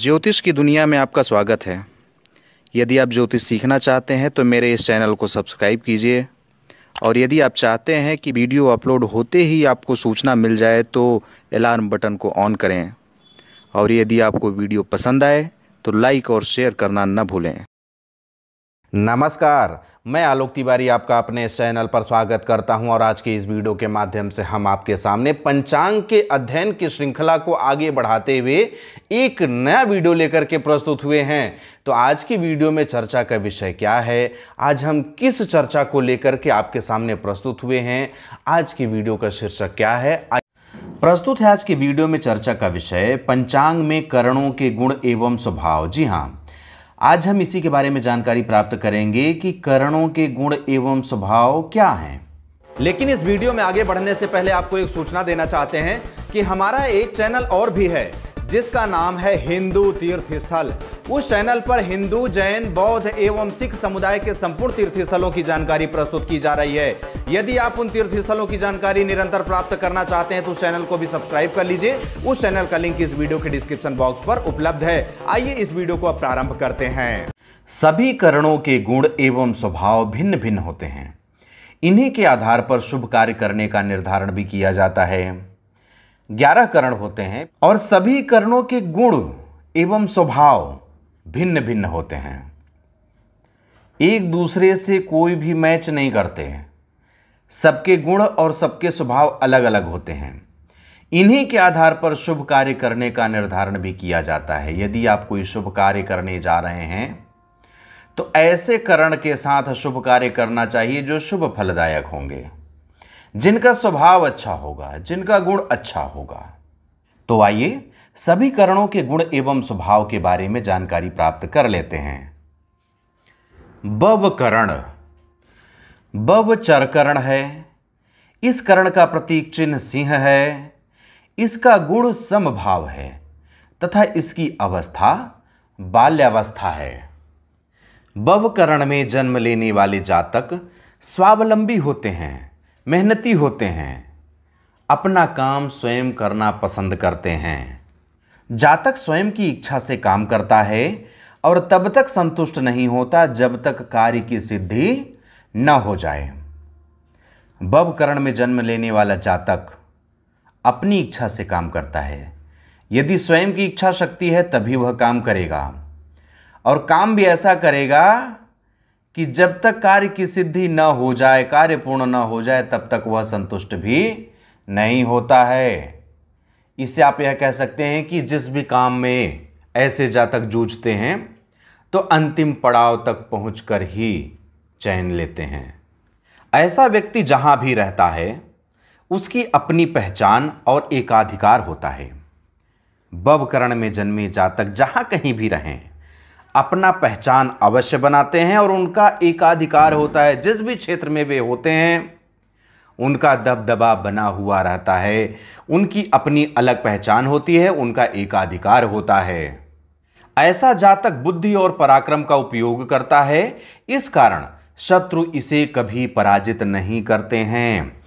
ज्योतिष की दुनिया में आपका स्वागत है यदि आप ज्योतिष सीखना चाहते हैं तो मेरे इस चैनल को सब्सक्राइब कीजिए और यदि आप चाहते हैं कि वीडियो अपलोड होते ही आपको सूचना मिल जाए तो अलार्म बटन को ऑन करें और यदि आपको वीडियो पसंद आए तो लाइक और शेयर करना न भूलें नमस्कार मैं आलोक तिवारी आपका अपने इस चैनल पर स्वागत करता हूं और आज के इस वीडियो के माध्यम से हम आपके सामने पंचांग के अध्ययन की श्रृंखला को आगे बढ़ाते हुए एक नया वीडियो लेकर के प्रस्तुत हुए हैं तो आज की वीडियो में चर्चा का विषय क्या है आज हम किस चर्चा को लेकर के आपके सामने प्रस्तुत हुए हैं आज की वीडियो का शीर्षक क्या है प्रस्तुत है आज की वीडियो में चर्चा का विषय पंचांग में करणों के गुण एवं स्वभाव जी हाँ आज हम इसी के बारे में जानकारी प्राप्त करेंगे कि करणों के गुण एवं स्वभाव क्या हैं लेकिन इस वीडियो में आगे बढ़ने से पहले आपको एक सूचना देना चाहते हैं कि हमारा एक चैनल और भी है जिसका नाम है हिंदू तीर्थ स्थल उस चैनल पर हिंदू जैन बौद्ध एवं सिख समुदाय के संपूर्ण तीर्थ स्थलों की जानकारी प्रस्तुत की जा रही है यदि आप उन तीर्थ स्थलों की जानकारी निरंतर प्राप्त करना चाहते हैं तो चैनल को भी सब्सक्राइब कर लीजिए उस चैनल का लिंक इस वीडियो के डिस्क्रिप्शन बॉक्स पर उपलब्ध है आइए इस वीडियो को प्रारंभ करते हैं सभी करणों के गुण एवं स्वभाव भिन्न भिन्न होते हैं इन्हीं के आधार पर शुभ कार्य करने का निर्धारण भी किया जाता है ग्यारह करण होते हैं और सभी कर्णों के गुण एवं स्वभाव भिन्न भिन्न होते हैं एक दूसरे से कोई भी मैच नहीं करते सबके गुण और सबके स्वभाव अलग अलग होते हैं इन्हीं के आधार पर शुभ कार्य करने का निर्धारण भी किया जाता है यदि आप कोई शुभ कार्य करने जा रहे हैं तो ऐसे करण के साथ शुभ कार्य करना चाहिए जो शुभ फलदायक होंगे जिनका स्वभाव अच्छा होगा जिनका गुण अच्छा होगा तो आइए सभी करणों के गुण एवं स्वभाव के बारे में जानकारी प्राप्त कर लेते हैं बव करण बव चरकरण है इस करण का प्रतीक चिन्ह सिंह है इसका गुण समभाव है तथा इसकी अवस्था बाल्यावस्था है कर्ण में जन्म लेने वाले जातक स्वावलंबी होते हैं मेहनती होते हैं अपना काम स्वयं करना पसंद करते हैं जातक स्वयं की इच्छा से काम करता है और तब तक संतुष्ट नहीं होता जब तक कार्य की सिद्धि न हो जाए बवकरण में जन्म लेने वाला जातक अपनी इच्छा से काम करता है यदि स्वयं की इच्छा शक्ति है तभी वह काम करेगा और काम भी ऐसा करेगा कि जब तक कार्य की सिद्धि न हो जाए कार्य पूर्ण न हो जाए तब तक वह संतुष्ट भी नहीं होता है इसे आप यह कह सकते हैं कि जिस भी काम में ऐसे जातक जूझते हैं तो अंतिम पड़ाव तक पहुंचकर ही चैन लेते हैं ऐसा व्यक्ति जहां भी रहता है उसकी अपनी पहचान और एकाधिकार होता है बवकरण में जन्मे जातक जहां कहीं भी रहें अपना पहचान अवश्य बनाते हैं और उनका एकाधिकार होता है जिस भी क्षेत्र में वे होते हैं उनका दबदबा बना हुआ रहता है उनकी अपनी अलग पहचान होती है उनका एकाधिकार होता है ऐसा जातक बुद्धि और पराक्रम का उपयोग करता है इस कारण शत्रु इसे कभी पराजित नहीं करते हैं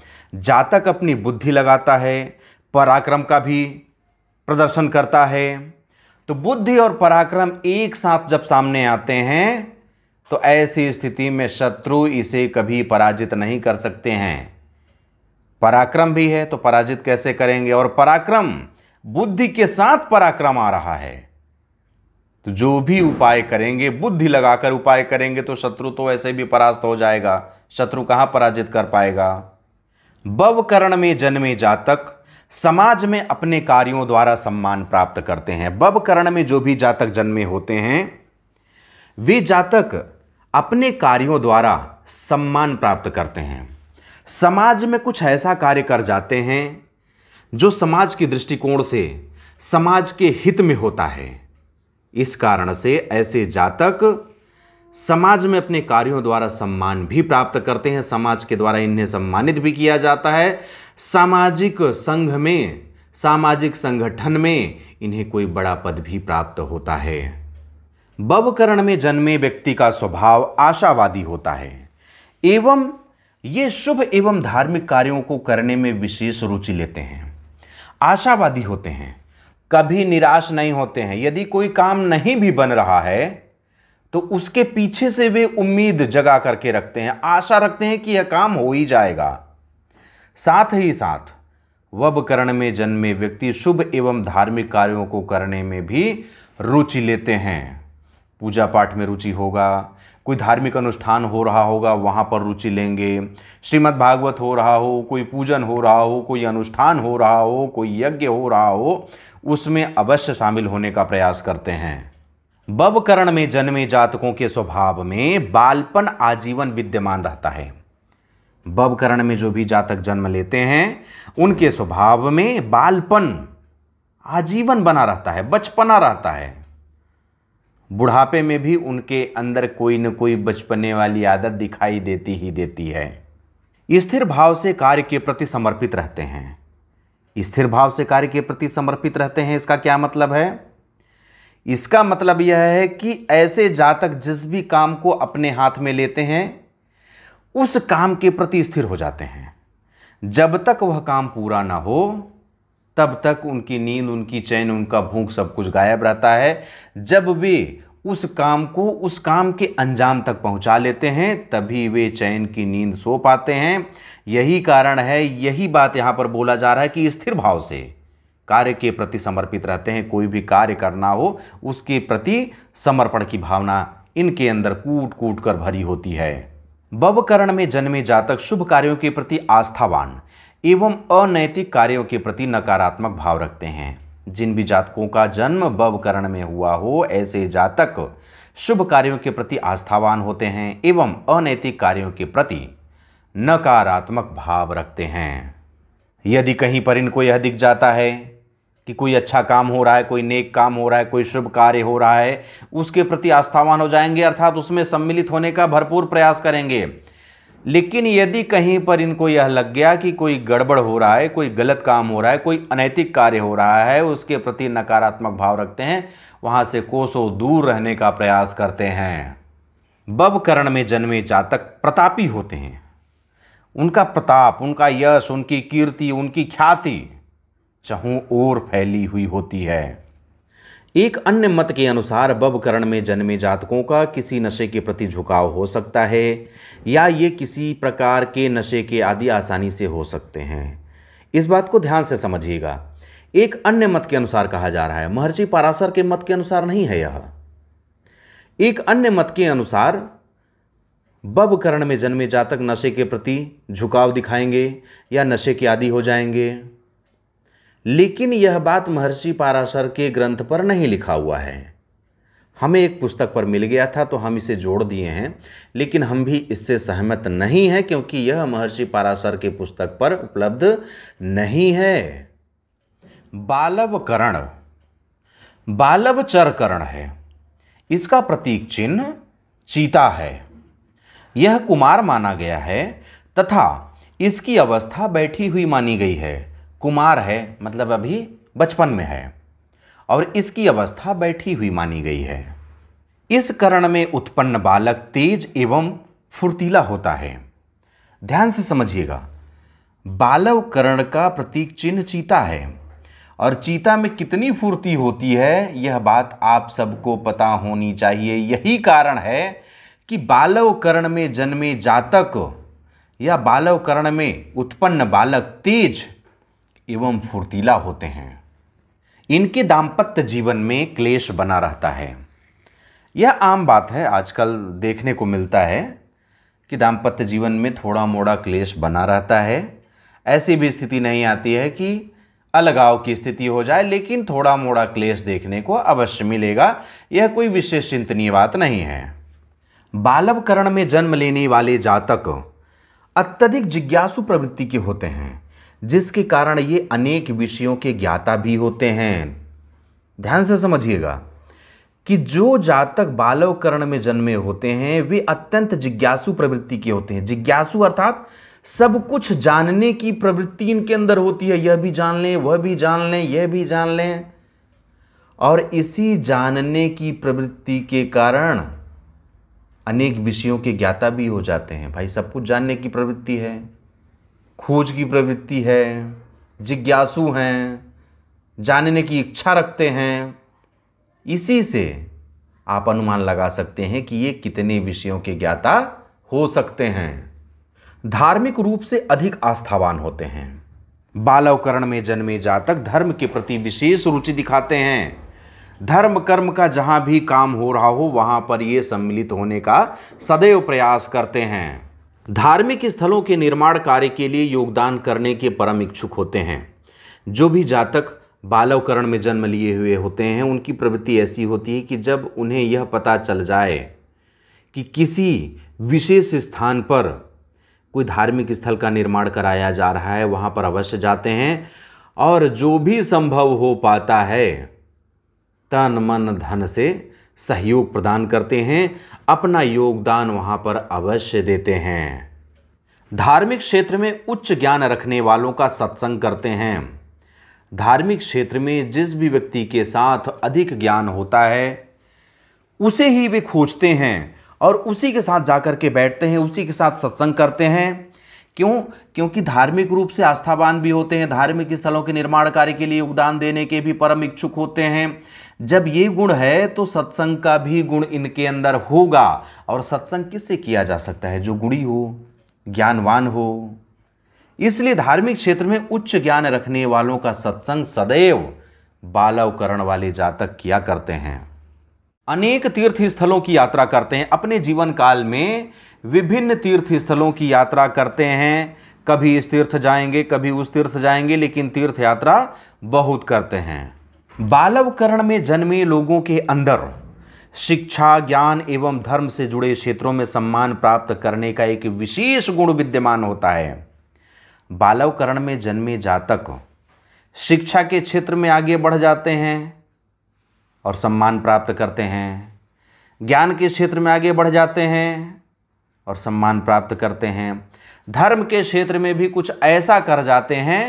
जातक अपनी बुद्धि लगाता है पराक्रम का भी प्रदर्शन करता है तो बुद्धि और पराक्रम एक साथ जब सामने आते हैं तो ऐसी स्थिति में शत्रु इसे कभी पराजित नहीं कर सकते हैं पराक्रम भी है तो पराजित कैसे करेंगे और पराक्रम बुद्धि के साथ पराक्रम आ रहा है तो जो भी उपाय करेंगे बुद्धि लगाकर उपाय करेंगे तो शत्रु तो ऐसे भी परास्त हो जाएगा शत्रु कहां पराजित कर पाएगा बवकरण में जन्मे जातक समाज में अपने कार्यों द्वारा सम्मान प्राप्त करते हैं बब करण में जो भी जातक जन्मे होते हैं वे जातक अपने कार्यों द्वारा सम्मान प्राप्त करते हैं समाज में कुछ ऐसा कार्य कर जाते हैं जो समाज के दृष्टिकोण से समाज के हित में होता है इस कारण से ऐसे जातक समाज में अपने कार्यों द्वारा सम्मान भी प्राप्त करते हैं समाज के द्वारा इन्हें सम्मानित भी किया जाता है सामाजिक संघ में सामाजिक संगठन में इन्हें कोई बड़ा पद भी प्राप्त होता है बवकरण में जन्मे व्यक्ति का स्वभाव आशावादी होता है एवं ये शुभ एवं धार्मिक कार्यों को करने में विशेष रुचि लेते हैं आशावादी होते हैं कभी निराश नहीं होते हैं यदि कोई काम नहीं भी बन रहा है तो उसके पीछे से वे उम्मीद जगा करके रखते हैं आशा रखते हैं कि यह काम हो ही जाएगा साथ ही साथ वब करण में जन्मे व्यक्ति शुभ एवं धार्मिक कार्यों को करने में भी रुचि लेते हैं पूजा पाठ में रुचि होगा कोई धार्मिक अनुष्ठान हो रहा होगा वहाँ पर रुचि लेंगे श्रीमद् भागवत हो रहा हो कोई पूजन हो रहा हो कोई अनुष्ठान हो रहा हो कोई यज्ञ हो रहा हो उसमें अवश्य शामिल होने का प्रयास करते हैं बबकरण में जन्मे जातकों के स्वभाव में बालपन आजीवन विद्यमान रहता है बबकरण में जो भी जातक जन्म लेते हैं उनके स्वभाव में बालपन आजीवन बना रहता है बचपना रहता है बुढ़ापे में भी उनके अंदर कोई न कोई बचपने वाली आदत दिखाई देती ही देती है स्थिर भाव से कार्य के प्रति समर्पित रहते हैं स्थिर भाव से कार्य के प्रति समर्पित रहते हैं इसका क्या मतलब है इसका मतलब यह है कि ऐसे जातक जिस भी काम को अपने हाथ में लेते हैं उस काम के प्रति स्थिर हो जाते हैं जब तक वह काम पूरा ना हो तब तक उनकी नींद उनकी चैन उनका भूख सब कुछ गायब रहता है जब वे उस काम को उस काम के अंजाम तक पहुंचा लेते हैं तभी वे चैन की नींद सो पाते हैं यही कारण है यही बात यहाँ पर बोला जा रहा है कि स्थिर भाव से कार्य के प्रति समर्पित रहते हैं कोई भी कार्य करना हो उसके प्रति समर्पण की भावना इनके अंदर कूट कूट कर भरी होती है करण में जन्मे जातक शुभ कार्यों के प्रति आस्थावान एवं अनैतिक कार्यों के प्रति नकारात्मक भाव रखते हैं जिन भी जातकों का जन्म बब करण में हुआ हो ऐसे जातक शुभ कार्यों के प्रति आस्थावान होते हैं एवं अनैतिक कार्यों के प्रति नकारात्मक भाव रखते हैं यदि कहीं पर इनको यह दिख जाता है कि कोई अच्छा काम हो रहा है कोई नेक काम हो रहा है कोई शुभ कार्य हो रहा है उसके प्रति आस्थावान हो जाएंगे अर्थात उसमें सम्मिलित होने का भरपूर प्रयास करेंगे लेकिन यदि कहीं पर इनको यह लग गया कि कोई गड़बड़ हो रहा है कोई गलत काम हो रहा है कोई अनैतिक कार्य हो रहा है उसके प्रति नकारात्मक भाव रखते हैं वहाँ से कोसों दूर रहने का प्रयास करते हैं बब करण में जन्मे जातक प्रतापी होते हैं उनका प्रताप उनका यश उनकी कीर्ति उनकी ख्याति चहों ओर फैली हुई होती है एक अन्य मत के अनुसार बबकरण में जन्मे जातकों का किसी नशे के प्रति झुकाव हो सकता है या ये किसी प्रकार के नशे के आदि आसानी से हो सकते हैं इस बात को ध्यान से समझिएगा एक अन्य मत के अनुसार कहा जा रहा है महर्षि पारासर के मत के अनुसार नहीं है यह एक अन्य मत के अनुसार बबकरण में जन्मे जातक नशे के प्रति झुकाव दिखाएंगे या नशे के आदि हो जाएंगे लेकिन यह बात महर्षि पाराशर के ग्रंथ पर नहीं लिखा हुआ है हमें एक पुस्तक पर मिल गया था तो हम इसे जोड़ दिए हैं लेकिन हम भी इससे सहमत नहीं हैं क्योंकि यह महर्षि पाराशर के पुस्तक पर उपलब्ध नहीं है बालवकरण बालव चरकरण है इसका प्रतीक चिन्ह चीता है यह कुमार माना गया है तथा इसकी अवस्था बैठी हुई मानी गई है कुमार है मतलब अभी बचपन में है और इसकी अवस्था बैठी हुई मानी गई है इस करण में उत्पन्न बालक तेज एवं फुर्तीला होता है ध्यान से समझिएगा बालव करण का प्रतीक चिन्ह चीता है और चीता में कितनी फुर्ती होती है यह बात आप सबको पता होनी चाहिए यही कारण है कि बालव करण में जन्मे जातक या बालव करण में उत्पन्न बालक तेज एवं फुर्तीला होते हैं इनके दाम्पत्य जीवन में क्लेश बना रहता है यह आम बात है आजकल देखने को मिलता है कि दाम्पत्य जीवन में थोड़ा मोड़ा क्लेश बना रहता है ऐसी भी स्थिति नहीं आती है कि अलगाव की स्थिति हो जाए लेकिन थोड़ा मोड़ा क्लेश देखने को अवश्य मिलेगा यह कोई विशेष चिंतनीय बात नहीं है बालवकरण में जन्म लेने वाले जातक अत्यधिक जिज्ञासु प्रवृत्ति के होते हैं जिसके कारण ये अनेक विषयों के ज्ञाता भी होते हैं ध्यान से समझिएगा कि जो जातक बालवकरण में जन्मे होते हैं वे अत्यंत जिज्ञासु प्रवृत्ति के होते हैं जिज्ञासु अर्थात सब कुछ जानने की प्रवृत्ति इनके अंदर होती है यह भी जान लें वह भी जान लें यह भी जान लें और इसी जानने की प्रवृत्ति के कारण अनेक विषयों के ज्ञाता भी हो जाते हैं भाई सब कुछ जानने की प्रवृत्ति है खोज की प्रवृत्ति है जिज्ञासु हैं जानने की इच्छा रखते हैं इसी से आप अनुमान लगा सकते हैं कि ये कितने विषयों के ज्ञाता हो सकते हैं धार्मिक रूप से अधिक आस्थावान होते हैं बालवकरण में जन्मे जातक धर्म के प्रति विशेष रुचि दिखाते हैं धर्म कर्म का जहाँ भी काम हो रहा हो वहाँ पर ये सम्मिलित होने का सदैव प्रयास करते हैं धार्मिक स्थलों के निर्माण कार्य के लिए योगदान करने के परम इच्छुक होते हैं जो भी जातक बालवकरण में जन्म लिए हुए होते हैं उनकी प्रवृत्ति ऐसी होती है कि जब उन्हें यह पता चल जाए कि किसी विशेष स्थान पर कोई धार्मिक स्थल का निर्माण कराया जा रहा है वहाँ पर अवश्य जाते हैं और जो भी संभव हो पाता है तन मन धन से सहयोग प्रदान करते हैं अपना योगदान वहाँ पर अवश्य देते हैं धार्मिक क्षेत्र में उच्च ज्ञान रखने वालों का सत्संग करते हैं धार्मिक क्षेत्र में जिस भी व्यक्ति के साथ अधिक ज्ञान होता है उसे ही वे खोजते हैं और उसी के साथ जाकर के बैठते हैं उसी के साथ सत्संग करते हैं क्यों क्योंकि धार्मिक रूप से आस्थावान भी होते हैं धार्मिक स्थलों के निर्माण कार्य के लिए योगदान देने के भी परम इच्छुक होते हैं जब ये गुण है तो सत्संग का भी गुण इनके अंदर होगा और सत्संग किससे किया जा सकता है जो गुणी हो ज्ञानवान हो इसलिए धार्मिक क्षेत्र में उच्च ज्ञान रखने वालों का सत्संग सदैव बालावकरण वाले जातक किया करते हैं अनेक तीर्थ स्थलों की यात्रा करते हैं अपने जीवन काल में विभिन्न तीर्थ स्थलों की यात्रा करते हैं कभी इस तीर्थ जाएंगे कभी उस तीर्थ जाएंगे लेकिन तीर्थ यात्रा बहुत करते हैं बालवकरण में जन्मे लोगों के अंदर शिक्षा ज्ञान एवं धर्म से जुड़े क्षेत्रों में सम्मान प्राप्त करने का एक विशेष गुण विद्यमान होता है बालवकरण में जन्मे जातक शिक्षा के क्षेत्र में आगे बढ़ जाते हैं और सम्मान प्राप्त करते हैं ज्ञान के क्षेत्र में आगे बढ़ जाते हैं और सम्मान प्राप्त करते हैं धर्म के क्षेत्र में भी कुछ ऐसा कर जाते हैं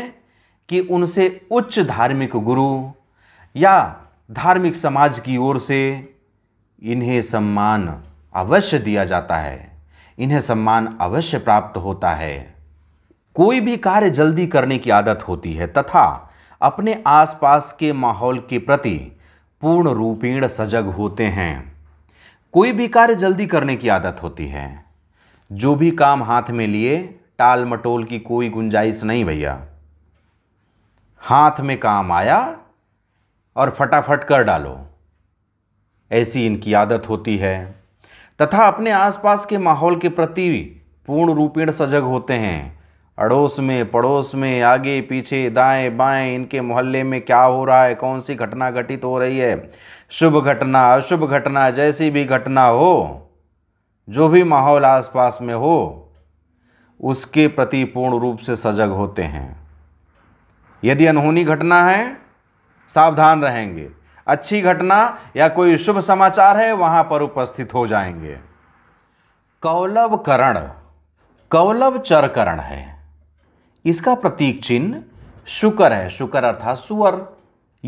कि उनसे उच्च धार्मिक गुरु या धार्मिक समाज की ओर से इन्हें सम्मान अवश्य दिया जाता है इन्हें सम्मान अवश्य प्राप्त होता है कोई भी कार्य जल्दी करने की आदत होती है तथा अपने आसपास के माहौल के प्रति पूर्ण रूपेण सजग होते हैं कोई भी कार्य जल्दी करने की आदत होती है जो भी काम हाथ में लिए टाल मटोल की कोई गुंजाइश नहीं भैया हाथ में काम आया और फटाफट कर डालो ऐसी इनकी आदत होती है तथा अपने आसपास के माहौल के प्रति पूर्ण रूपेण सजग होते हैं अड़ोस में पड़ोस में आगे पीछे दाएं बाएं इनके मोहल्ले में क्या हो रहा है कौन सी घटना घटित हो रही है शुभ घटना अशुभ घटना जैसी भी घटना हो जो भी माहौल आसपास में हो उसके प्रति पूर्ण रूप से सजग होते हैं यदि अनहोनी घटना है सावधान रहेंगे अच्छी घटना या कोई शुभ समाचार है वहाँ पर उपस्थित हो जाएंगे कौलव करण कौलव चरकरण है इसका प्रतीक चिन्ह शुकर है शुकर अर्थात सुअर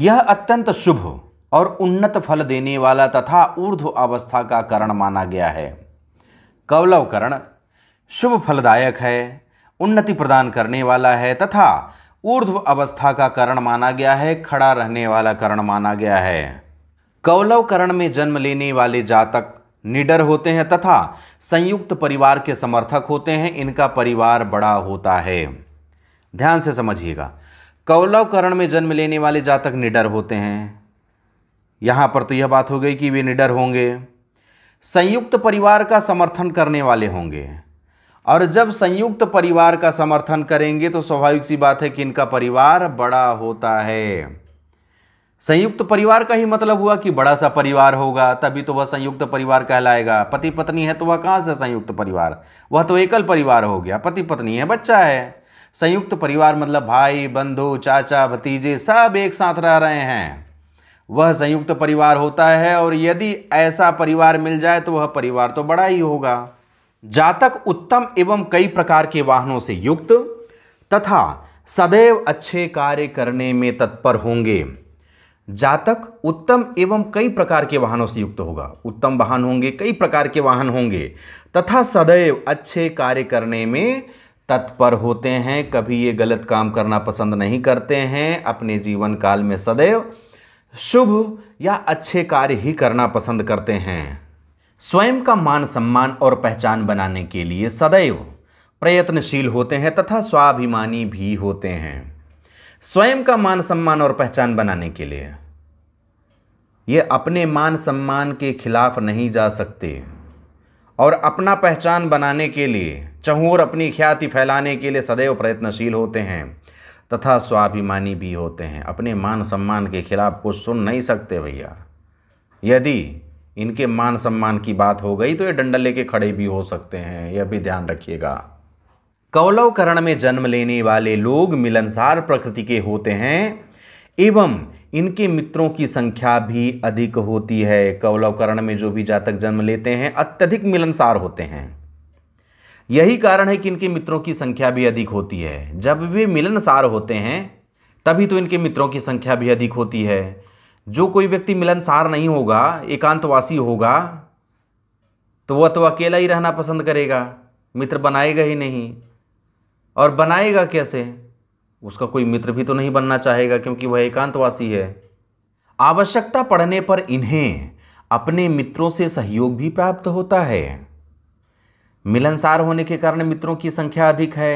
यह अत्यंत शुभ और उन्नत फल देने वाला तथा ऊर्ध्व अवस्था का करण माना गया है कवलवकरण शुभ फलदायक है उन्नति प्रदान करने वाला है तथा ऊर्ध्व अवस्था का करण माना गया है खड़ा रहने वाला करण माना गया है कौलव करण में जन्म लेने वाले जातक निडर होते हैं तथा संयुक्त परिवार के समर्थक होते हैं इनका परिवार बड़ा होता है ध्यान से समझिएगा कौलव करण में जन्म लेने वाले जातक निडर होते हैं यहाँ पर तो यह बात हो गई कि वे निडर होंगे संयुक्त परिवार का समर्थन करने वाले होंगे और जब संयुक्त परिवार का समर्थन करेंगे तो स्वाभाविक सी बात है कि इनका परिवार बड़ा होता है संयुक्त परिवार का ही मतलब हुआ कि बड़ा सा परिवार होगा तभी तो वह संयुक्त परिवार कहलाएगा पति पत्नी है तो वह कहाँ से संयुक्त परिवार वह तो एकल परिवार हो गया पति पत्नी है बच्चा है संयुक्त परिवार मतलब भाई बंधु चाचा भतीजे सब एक साथ रह रहे हैं वह संयुक्त परिवार होता है और यदि ऐसा परिवार मिल जाए तो वह परिवार तो बड़ा ही होगा जातक उत्तम एवं कई प्रकार के वाहनों से युक्त तथा सदैव अच्छे कार्य करने में तत्पर होंगे जातक उत्तम एवं कई प्रकार के वाहनों से युक्त होगा उत्तम वाहन होंगे कई प्रकार के वाहन होंगे तथा सदैव अच्छे कार्य करने में तत्पर होते हैं कभी ये गलत काम करना पसंद नहीं करते हैं अपने जीवन काल में सदैव शुभ या अच्छे कार्य ही करना पसंद करते हैं स्वयं का मान सम्मान और पहचान बनाने के लिए सदैव प्रयत्नशील होते हैं तथा स्वाभिमानी भी होते हैं स्वयं का मान सम्मान और पहचान बनाने के लिए ये अपने मान सम्मान के खिलाफ नहीं जा सकते और अपना पहचान बनाने के लिए चहूर अपनी ख्याति फैलाने के लिए सदैव प्रयत्नशील होते हैं तथा स्वाभिमानी भी होते हैं अपने मान सम्मान के खिलाफ कुछ सुन नहीं सकते भैया यदि इनके मान सम्मान की बात हो गई तो ये डंडा लेके खड़े भी हो सकते हैं यह भी ध्यान रखिएगा कौलवकरण में जन्म लेने वाले लोग मिलनसार प्रकृति के होते हैं एवं इनके मित्रों की संख्या भी अधिक होती है कौलवकरण में जो भी जातक जन्म लेते हैं अत्यधिक मिलनसार होते हैं यही कारण है कि इनके मित्रों की संख्या भी अधिक होती है जब वे मिलनसार होते हैं तभी तो इनके मित्रों की संख्या भी अधिक होती है जो कोई व्यक्ति मिलनसार नहीं होगा एकांतवासी होगा तो वह तो अकेला ही रहना पसंद करेगा मित्र बनाएगा ही नहीं और बनाएगा कैसे उसका कोई मित्र भी तो नहीं बनना चाहेगा क्योंकि वह एकांतवासी है आवश्यकता पड़ने पर इन्हें अपने मित्रों से सहयोग भी प्राप्त होता है मिलनसार होने के कारण मित्रों की संख्या अधिक है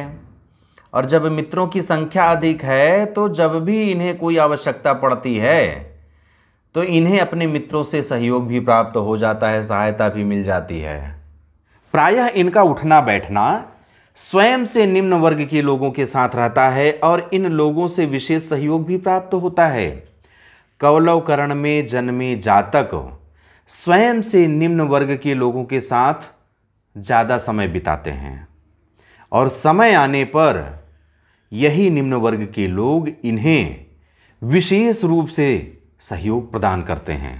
और जब मित्रों की संख्या अधिक है तो जब भी इन्हें कोई आवश्यकता पड़ती है तो इन्हें अपने मित्रों से सहयोग भी प्राप्त हो जाता है सहायता भी मिल जाती है प्रायः इनका उठना बैठना स्वयं से निम्न वर्ग के लोगों के साथ रहता है और इन लोगों से विशेष सहयोग भी प्राप्त होता है कवलवकरण में जन्मे जातक स्वयं से निम्न वर्ग के लोगों के साथ ज़्यादा समय बिताते हैं और समय आने पर यही निम्न वर्ग के लोग इन्हें विशेष रूप से सहयोग प्रदान करते हैं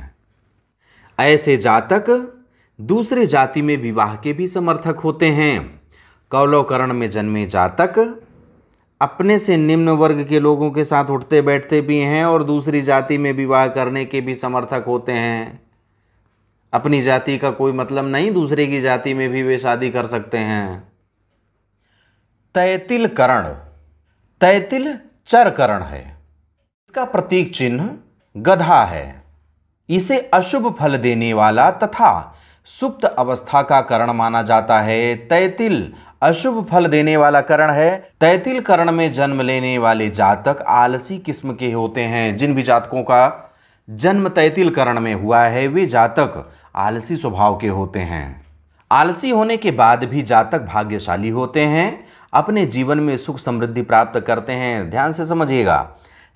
ऐसे जातक दूसरे जाति में विवाह के भी समर्थक होते हैं कौलोकरण में जन्मे जातक अपने से निम्न वर्ग के लोगों के साथ उठते बैठते भी हैं और दूसरी जाति में विवाह करने के भी समर्थक होते हैं अपनी जाति का कोई मतलब नहीं दूसरे की जाति में भी वे शादी कर सकते हैं तैतिल करण तैतिल चर करण है इसका प्रतीक चिन्ह गधा है इसे अशुभ फल देने वाला तथा सुप्त अवस्था का करण माना जाता है तैतिल अशुभ फल देने वाला करण है तैतिल करण में जन्म लेने वाले जातक आलसी किस्म के होते हैं जिन भी जातकों का जन्म तैतिल करण में हुआ है वे जातक आलसी स्वभाव के होते हैं आलसी होने के बाद भी जातक भाग्यशाली होते हैं अपने जीवन में सुख समृद्धि प्राप्त करते हैं ध्यान से समझिएगा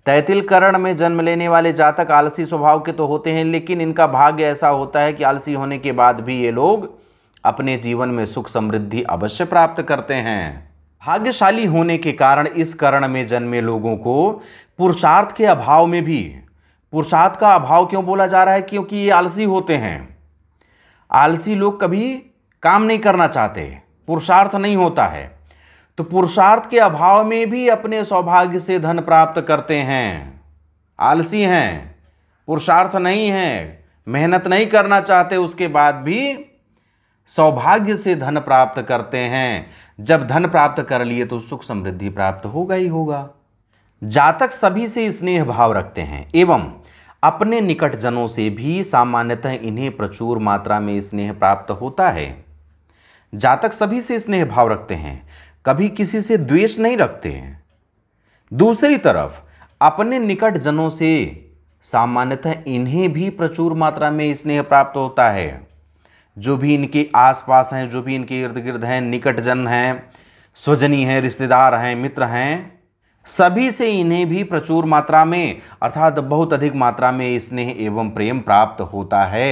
तैतिलकरण में जन्म लेने वाले जातक आलसी स्वभाव के तो होते हैं लेकिन इनका भाग्य ऐसा होता है कि आलसी होने के बाद भी ये लोग अपने जीवन में सुख समृद्धि अवश्य प्राप्त करते हैं भाग्यशाली होने के कारण इस करण में जन्मे लोगों को पुरुषार्थ के अभाव में भी पुरुषार्थ का अभाव क्यों बोला जा रहा है क्योंकि ये आलसी होते हैं आलसी लोग कभी काम नहीं करना चाहते पुरुषार्थ नहीं होता है तो पुरुषार्थ के अभाव में भी अपने सौभाग्य से धन प्राप्त करते हैं आलसी हैं पुरुषार्थ नहीं है मेहनत नहीं करना चाहते उसके बाद भी सौभाग्य से धन प्राप्त करते हैं जब धन प्राप्त कर लिए तो सुख समृद्धि प्राप्त होगा ही होगा जातक सभी से स्नेह भाव रखते हैं एवं अपने निकट जनों से भी सामान्यतः इन्हें प्रचुर मात्रा में स्नेह प्राप्त होता है जातक सभी से स्नेह भाव रखते हैं कभी किसी से द्वेष नहीं रखते हैं दूसरी तरफ अपने निकट जनों से सामान्यतः इन्हें भी प्रचुर मात्रा में स्नेह प्राप्त होता है जो भी इनके आसपास हैं जो भी इनके इर्द गिर्द हैं निकट जन हैं स्वजनी हैं रिश्तेदार हैं मित्र हैं सभी से इन्हें भी प्रचुर मात्रा में अर्थात बहुत अधिक मात्रा में स्नेह एवं प्रेम प्राप्त होता है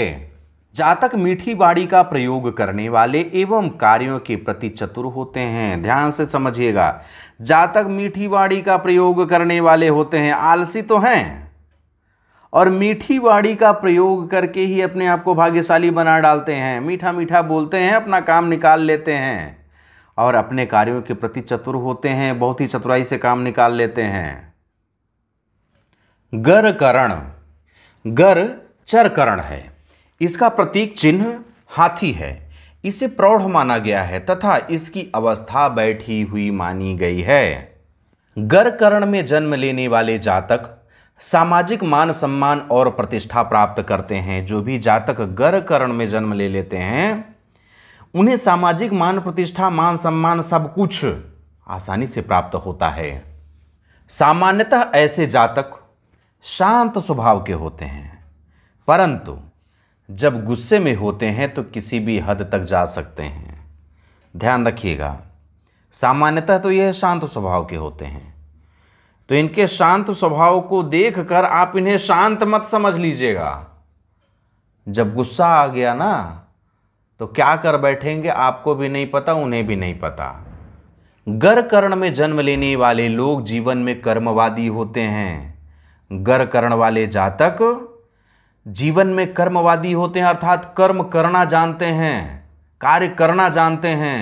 जातक मीठी बाड़ी का प्रयोग करने वाले एवं कार्यों के प्रति चतुर होते हैं ध्यान से समझिएगा जातक मीठी बाड़ी का प्रयोग करने वाले होते हैं आलसी तो हैं और मीठी बाड़ी का प्रयोग करके ही अपने आप को भाग्यशाली बना डालते हैं मीठा मीठा बोलते हैं अपना काम निकाल लेते हैं और अपने कार्यों के प्रति चतुर होते हैं बहुत ही चतुराई से काम निकाल लेते हैं गर करण गर करण है इसका प्रतीक चिन्ह हाथी है इसे प्रौढ़ माना गया है तथा इसकी अवस्था बैठी हुई मानी गई है गर्भकरण में जन्म लेने वाले जातक सामाजिक मान सम्मान और प्रतिष्ठा प्राप्त करते हैं जो भी जातक गर्भकरण में जन्म ले लेते हैं उन्हें सामाजिक मान प्रतिष्ठा मान सम्मान सब कुछ आसानी से प्राप्त होता है सामान्यतः ऐसे जातक शांत स्वभाव के होते हैं परंतु जब गुस्से में होते हैं तो किसी भी हद तक जा सकते हैं ध्यान रखिएगा सामान्यतः तो यह शांत स्वभाव के होते हैं तो इनके शांत स्वभाव को देखकर आप इन्हें शांत मत समझ लीजिएगा जब गुस्सा आ गया ना तो क्या कर बैठेंगे आपको भी नहीं पता उन्हें भी नहीं पता गर कर्ण में जन्म लेने वाले लोग जीवन में कर्मवादी होते हैं गर कर्ण वाले जातक जीवन में कर्मवादी होते हैं अर्थात कर्म करना जानते हैं कार्य करना जानते हैं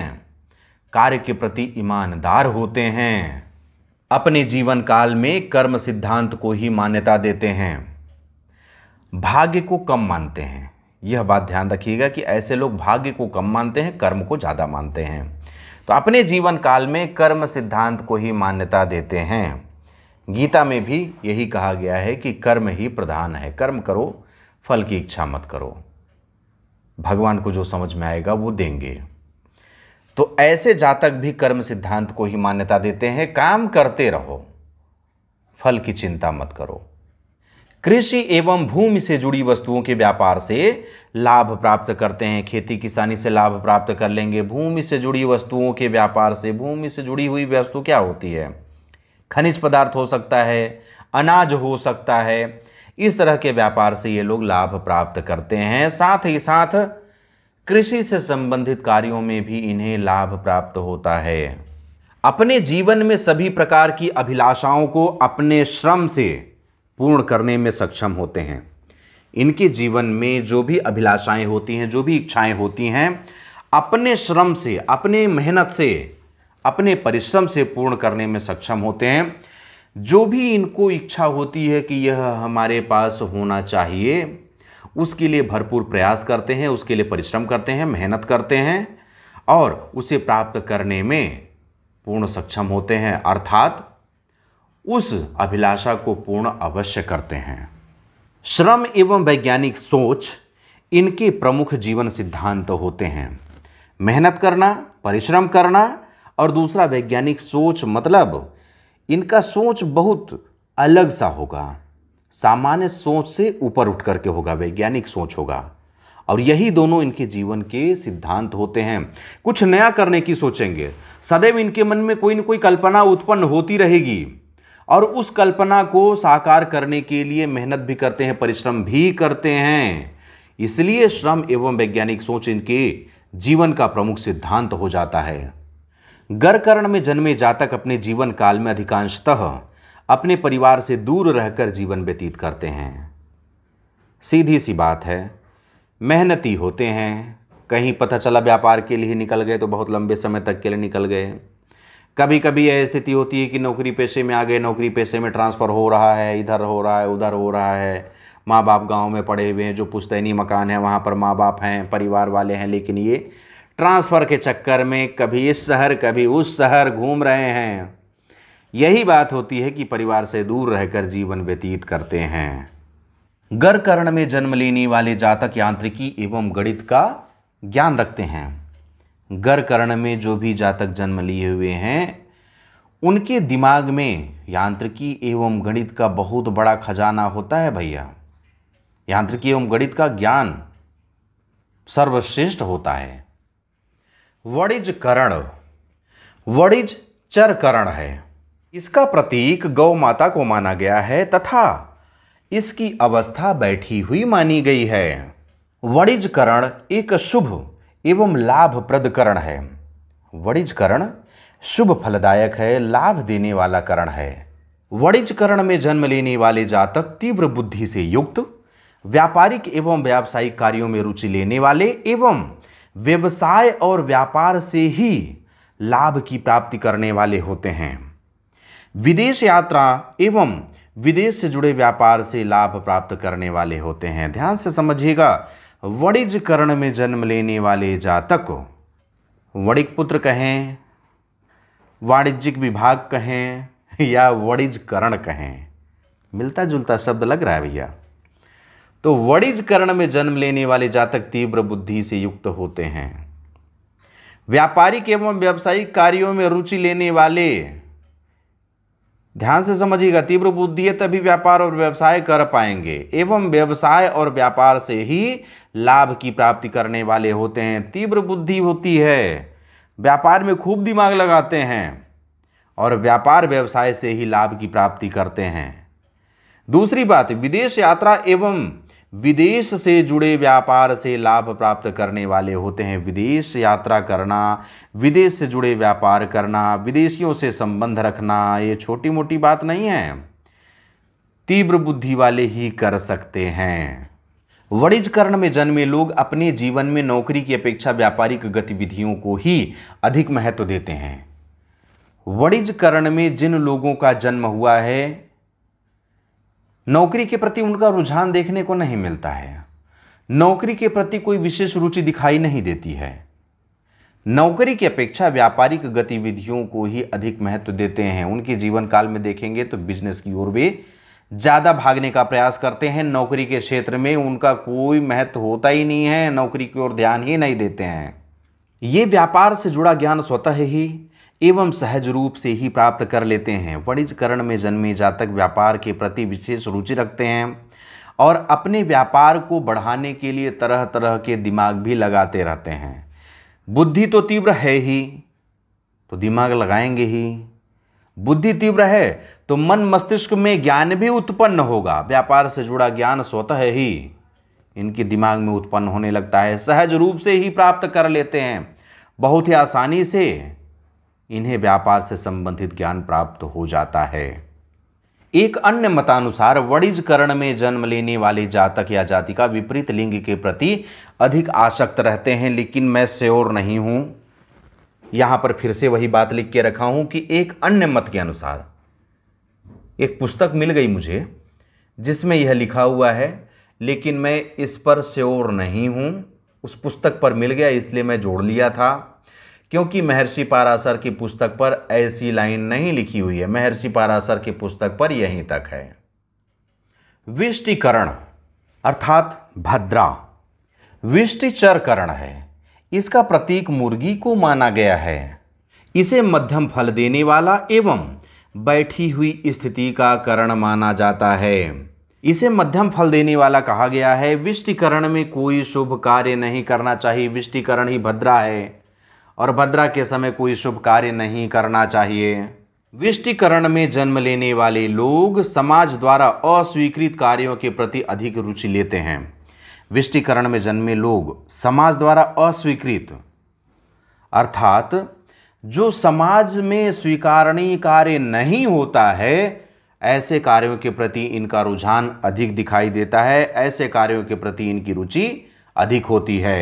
कार्य के प्रति ईमानदार होते हैं अपने जीवन काल में कर्म सिद्धांत को ही मान्यता देते हैं भाग्य को कम मानते हैं यह बात ध्यान रखिएगा कि ऐसे लोग भाग्य को कम मानते हैं कर्म को ज़्यादा मानते हैं तो अपने जीवन काल में कर्म सिद्धांत को ही मान्यता देते हैं गीता में भी यही कहा गया है कि कर्म ही प्रधान है कर्म करो फल की इच्छा मत करो भगवान को जो समझ में आएगा वो देंगे तो ऐसे जातक भी कर्म सिद्धांत को ही मान्यता देते हैं काम करते रहो फल की चिंता मत करो कृषि एवं भूमि से जुड़ी वस्तुओं के व्यापार से लाभ प्राप्त करते हैं खेती किसानी से लाभ प्राप्त कर लेंगे भूमि से जुड़ी वस्तुओं के व्यापार से भूमि से जुड़ी हुई वस्तु क्या होती है खनिज पदार्थ हो सकता है अनाज हो सकता है इस तरह के व्यापार से ये लोग लाभ प्राप्त करते हैं साथ ही साथ कृषि से संबंधित कार्यों में भी इन्हें लाभ प्राप्त होता है अपने जीवन में सभी प्रकार की अभिलाषाओं को अपने श्रम से पूर्ण करने में सक्षम होते हैं इनके जीवन में जो भी अभिलाषाएं होती हैं जो भी इच्छाएं होती हैं अपने श्रम से अपने मेहनत से अपने परिश्रम से पूर्ण करने में सक्षम होते हैं जो भी इनको इच्छा होती है कि यह हमारे पास होना चाहिए उसके लिए भरपूर प्रयास करते हैं उसके लिए परिश्रम करते हैं मेहनत करते हैं और उसे प्राप्त करने में पूर्ण सक्षम होते हैं अर्थात उस अभिलाषा को पूर्ण अवश्य करते हैं श्रम एवं वैज्ञानिक सोच इनके प्रमुख जीवन सिद्धांत तो होते हैं मेहनत करना परिश्रम करना और दूसरा वैज्ञानिक सोच मतलब इनका सोच बहुत अलग सा होगा सामान्य सोच से ऊपर उठ करके होगा वैज्ञानिक सोच होगा और यही दोनों इनके जीवन के सिद्धांत होते हैं कुछ नया करने की सोचेंगे सदैव इनके मन में कोई न कोई कल्पना उत्पन्न होती रहेगी और उस कल्पना को साकार करने के लिए मेहनत भी करते हैं परिश्रम भी करते हैं इसलिए श्रम एवं वैज्ञानिक सोच इनके जीवन का प्रमुख सिद्धांत हो जाता है गर्करण में जन्मे जातक अपने जीवन काल में अधिकांशतः अपने परिवार से दूर रहकर जीवन व्यतीत करते हैं सीधी सी बात है मेहनती होते हैं कहीं पता चला व्यापार के लिए निकल गए तो बहुत लंबे समय तक के लिए निकल गए कभी कभी यह स्थिति होती है कि नौकरी पेशे में आ गए नौकरी पेशे में ट्रांसफ़र हो रहा है इधर हो रहा है उधर हो रहा है माँ बाप गांव में पड़े हुए हैं जो पुश्तैनी मकान है वहाँ पर माँ बाप हैं परिवार वाले हैं लेकिन ये ट्रांसफ़र के चक्कर में कभी इस शहर कभी उस शहर घूम रहे हैं यही बात होती है कि परिवार से दूर रहकर जीवन व्यतीत करते हैं गर्कर्ण में जन्म लेने वाले जातक यांत्रिकी एवं गणित का ज्ञान रखते हैं गर में जो भी जातक जन्म लिए हुए हैं उनके दिमाग में यांत्रिकी एवं गणित का बहुत बड़ा खजाना होता है भैया यांत्रिकी एवं गणित का ज्ञान सर्वश्रेष्ठ होता है वणिज करण वणिज चर करण है इसका प्रतीक गौ माता को माना गया है तथा इसकी अवस्था बैठी हुई मानी गई है वणिज करण एक शुभ एवं लाभप्रद करण है वणिज करण शुभ फलदायक है लाभ देने वाला करण है वणिज करण में जन्म लेने वाले जातक तीव्र बुद्धि से युक्त व्यापारिक एवं व्यावसायिक कार्यों में रुचि लेने वाले एवं व्यवसाय और व्यापार से ही लाभ की प्राप्ति करने वाले होते हैं विदेश यात्रा एवं विदेश से जुड़े व्यापार से लाभ प्राप्त करने वाले होते हैं ध्यान से समझिएगा वणिज कर्ण में जन्म लेने वाले जातक वणिक पुत्र कहें वाणिज्यिक विभाग कहें या वणिज करण कहें मिलता जुलता शब्द लग रहा है भैया तो वणिज कर्ण में जन्म लेने वाले जातक तीव्र बुद्धि से युक्त होते हैं व्यापारिक एवं व्यावसायिक कार्यों में रुचि लेने वाले ध्यान से समझिएगा तीव्र बुद्धि है तभी व्यापार और व्यवसाय कर पाएंगे एवं व्यवसाय और व्यापार से ही लाभ की प्राप्ति करने वाले होते हैं तीव्र बुद्धि होती है व्यापार में खूब दिमाग लगाते हैं और व्यापार व्यवसाय से ही लाभ की प्राप्ति करते हैं दूसरी बात विदेश यात्रा एवं विदेश से जुड़े व्यापार से लाभ प्राप्त करने वाले होते हैं विदेश यात्रा करना विदेश से जुड़े व्यापार करना विदेशियों से संबंध रखना ये छोटी मोटी बात नहीं है तीव्र बुद्धि वाले ही कर सकते हैं वणिज करण में जन्मे लोग अपने जीवन में नौकरी की अपेक्षा व्यापारिक गतिविधियों को ही अधिक महत्व देते हैं वणिज करण में जिन लोगों का जन्म हुआ है नौकरी के प्रति उनका रुझान देखने को नहीं मिलता है नौकरी के प्रति कोई विशेष रुचि दिखाई नहीं देती है नौकरी की अपेक्षा व्यापारिक गतिविधियों को ही अधिक महत्व देते हैं उनके जीवन काल में देखेंगे तो बिजनेस की ओर भी ज़्यादा भागने का प्रयास करते हैं नौकरी के क्षेत्र में उनका कोई महत्व होता ही नहीं है नौकरी की ओर ध्यान ही नहीं देते हैं ये व्यापार से जुड़ा ज्ञान स्वतः ही एवं सहज रूप से ही प्राप्त कर लेते हैं वणिजकरण में जन्मे जातक व्यापार के प्रति विशेष रुचि रखते हैं और अपने व्यापार को बढ़ाने के लिए तरह तरह के दिमाग भी लगाते रहते हैं बुद्धि तो तीव्र है ही तो दिमाग लगाएंगे ही बुद्धि तीव्र है तो मन मस्तिष्क में ज्ञान भी उत्पन्न होगा व्यापार से जुड़ा ज्ञान स्वतः ही इनके दिमाग में उत्पन्न होने लगता है सहज रूप से ही प्राप्त कर लेते हैं बहुत ही आसानी से इन्हें व्यापार से संबंधित ज्ञान प्राप्त हो जाता है एक अन्य मतानुसार वणिजकरण में जन्म लेने वाले जातक या जातिका विपरीत लिंग के प्रति अधिक आसक्त रहते हैं लेकिन मैं श्योर नहीं हूँ यहाँ पर फिर से वही बात लिख के रखा हूँ कि एक अन्य मत के अनुसार एक पुस्तक मिल गई मुझे जिसमें यह लिखा हुआ है लेकिन मैं इस पर श्योर नहीं हूँ उस पुस्तक पर मिल गया इसलिए मैं जोड़ लिया था क्योंकि महर्षि पाराशर की पुस्तक पर ऐसी लाइन नहीं लिखी हुई है महर्षि पाराशर की पुस्तक पर यहीं तक है विष्टिकरण अर्थात भद्रा विष्टिचरकरण है इसका प्रतीक मुर्गी को माना गया है इसे मध्यम फल देने वाला एवं बैठी हुई स्थिति का करण माना जाता है इसे मध्यम फल देने वाला कहा गया है विष्टिकरण में कोई शुभ कार्य नहीं करना चाहिए विष्टिकरण ही भद्रा है और भद्रा के समय कोई शुभ कार्य नहीं करना चाहिए विष्टिकरण में जन्म लेने वाले लोग समाज द्वारा अस्वीकृत कार्यों के प्रति अधिक रुचि लेते हैं विष्टिकरण में जन्मे लोग समाज द्वारा अस्वीकृत अर्थात जो समाज में स्वीकारणीय कार्य नहीं होता है ऐसे कार्यों के प्रति इनका रुझान अधिक दिखाई देता है ऐसे कार्यों के प्रति इनकी रुचि अधिक होती है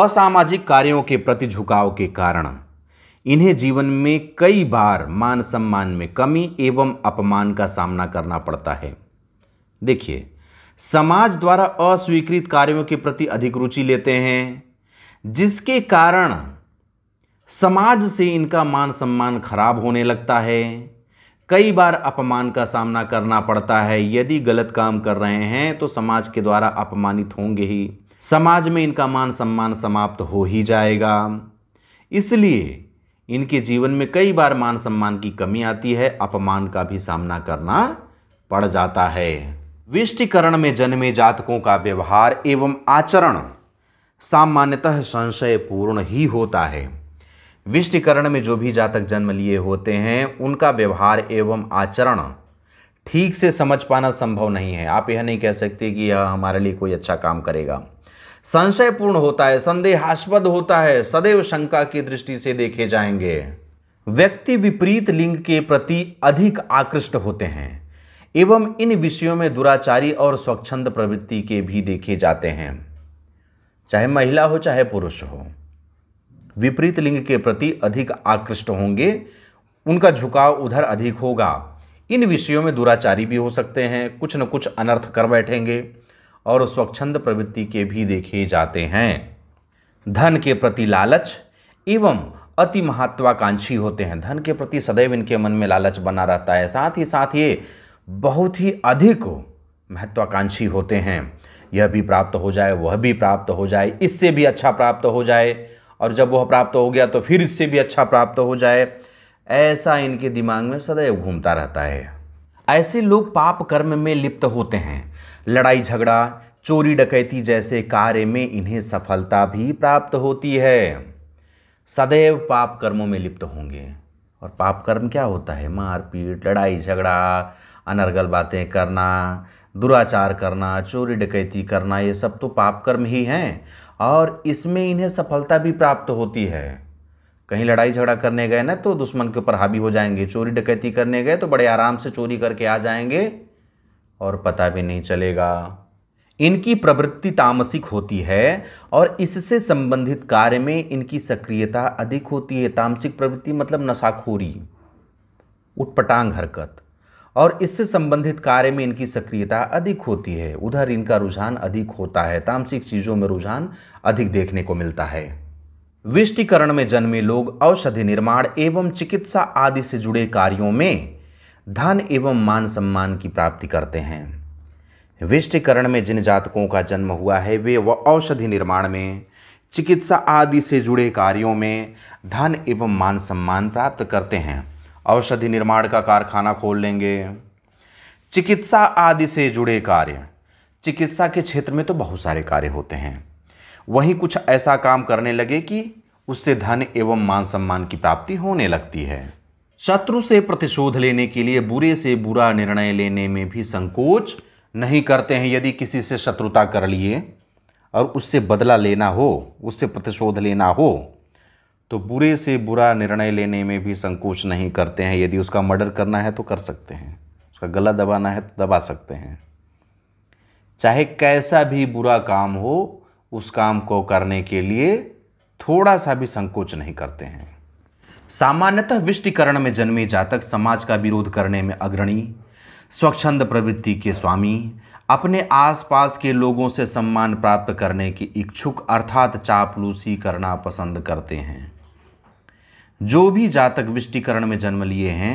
असामाजिक कार्यों के प्रति झुकाव के कारण इन्हें जीवन में कई बार मान सम्मान में कमी एवं अपमान का सामना करना पड़ता है देखिए समाज द्वारा अस्वीकृत कार्यों के प्रति अधिक रुचि लेते हैं जिसके कारण समाज से इनका मान सम्मान खराब होने लगता है कई बार अपमान का सामना करना पड़ता है यदि गलत काम कर रहे हैं तो समाज के द्वारा अपमानित होंगे ही समाज में इनका मान सम्मान समाप्त हो ही जाएगा इसलिए इनके जीवन में कई बार मान सम्मान की कमी आती है अपमान का भी सामना करना पड़ जाता है विष्टिकरण में जन्मे जातकों का व्यवहार एवं आचरण सामान्यतः संशयपूर्ण ही होता है विष्टिकरण में जो भी जातक जन्म लिए होते हैं उनका व्यवहार एवं आचरण ठीक से समझ पाना संभव नहीं है आप यह नहीं कह सकते कि यह हमारे लिए कोई अच्छा काम करेगा संशयपूर्ण होता है संदेहास्पद होता है सदैव शंका की दृष्टि से देखे जाएंगे व्यक्ति विपरीत लिंग के प्रति अधिक आकृष्ट होते हैं एवं इन विषयों में दुराचारी और स्वच्छंद प्रवृत्ति के भी देखे जाते हैं चाहे महिला हो चाहे पुरुष हो विपरीत लिंग के प्रति अधिक आकृष्ट होंगे उनका झुकाव उधर अधिक होगा इन विषयों में दुराचारी भी हो सकते हैं कुछ न कुछ अनर्थ कर बैठेंगे और स्वच्छंद प्रवृत्ति के भी देखे जाते हैं धन के प्रति लालच एवं अति महत्वाकांक्षी होते हैं धन के प्रति सदैव इनके मन में लालच बना रहता है साथ ही साथ ये बहुत ही अधिक महत्वाकांक्षी होते हैं यह भी प्राप्त हो जाए वह भी प्राप्त हो जाए इससे भी अच्छा प्राप्त हो जाए और जब वह प्राप्त हो गया तो फिर इससे भी अच्छा प्राप्त हो जाए ऐसा इनके दिमाग में सदैव घूमता रहता है ऐसे लोग पाप कर्म में लिप्त होते हैं लड़ाई झगड़ा चोरी डकैती जैसे कार्य में इन्हें सफलता भी प्राप्त होती है सदैव पाप कर्मों में लिप्त होंगे और पाप कर्म क्या होता है मारपीट लड़ाई झगड़ा अनर्गल बातें करना दुराचार करना चोरी डकैती करना ये सब तो पाप कर्म ही हैं और इसमें इन्हें सफलता भी प्राप्त होती है कहीं लड़ाई झगड़ा करने गए ना तो दुश्मन के ऊपर हावी हो जाएंगे चोरी डकैती करने गए तो बड़े आराम से चोरी करके आ जाएंगे और पता भी नहीं चलेगा इनकी प्रवृत्ति तामसिक होती है और इससे संबंधित कार्य में इनकी सक्रियता अधिक होती है तामसिक प्रवृत्ति मतलब नशाखोरी उटपटांग हरकत और इससे संबंधित कार्य में इनकी सक्रियता अधिक होती है उधर इनका रुझान अधिक होता है तामसिक चीज़ों में रुझान अधिक देखने को मिलता है विष्टिकरण में जन्मे लोग औषधि निर्माण एवं चिकित्सा आदि से जुड़े कार्यों में धन एवं मान सम्मान की प्राप्ति करते हैं विष्टिकरण में जिन जातकों का जन्म हुआ है वे व औषधि निर्माण में चिकित्सा आदि से जुड़े कार्यों में धन एवं मान सम्मान प्राप्त करते हैं औषधि निर्माण का कारखाना खोल लेंगे चिकित्सा आदि से जुड़े कार्य चिकित्सा के क्षेत्र में तो बहुत सारे कार्य होते हैं वहीं कुछ ऐसा काम करने लगे कि उससे धन एवं मान सम्मान की प्राप्ति होने लगती है शत्रु से प्रतिशोध लेने के लिए बुरे से बुरा निर्णय लेने में भी संकोच नहीं करते हैं यदि किसी से शत्रुता कर लिए और उससे बदला लेना हो उससे प्रतिशोध लेना हो तो बुरे से बुरा निर्णय लेने में भी संकोच नहीं करते हैं यदि उसका मर्डर करना है तो कर सकते हैं उसका गला दबाना है तो दबा सकते हैं चाहे कैसा भी बुरा काम हो उस काम को करने के लिए थोड़ा सा भी संकोच नहीं करते हैं सामान्यतः विष्टिकरण में जन्मे जातक समाज का विरोध करने में अग्रणी स्वच्छंद प्रवृत्ति के स्वामी अपने आसपास के लोगों से सम्मान प्राप्त करने के इच्छुक अर्थात चापलूसी करना पसंद करते हैं जो भी जातक विष्टिकरण में जन्म लिए हैं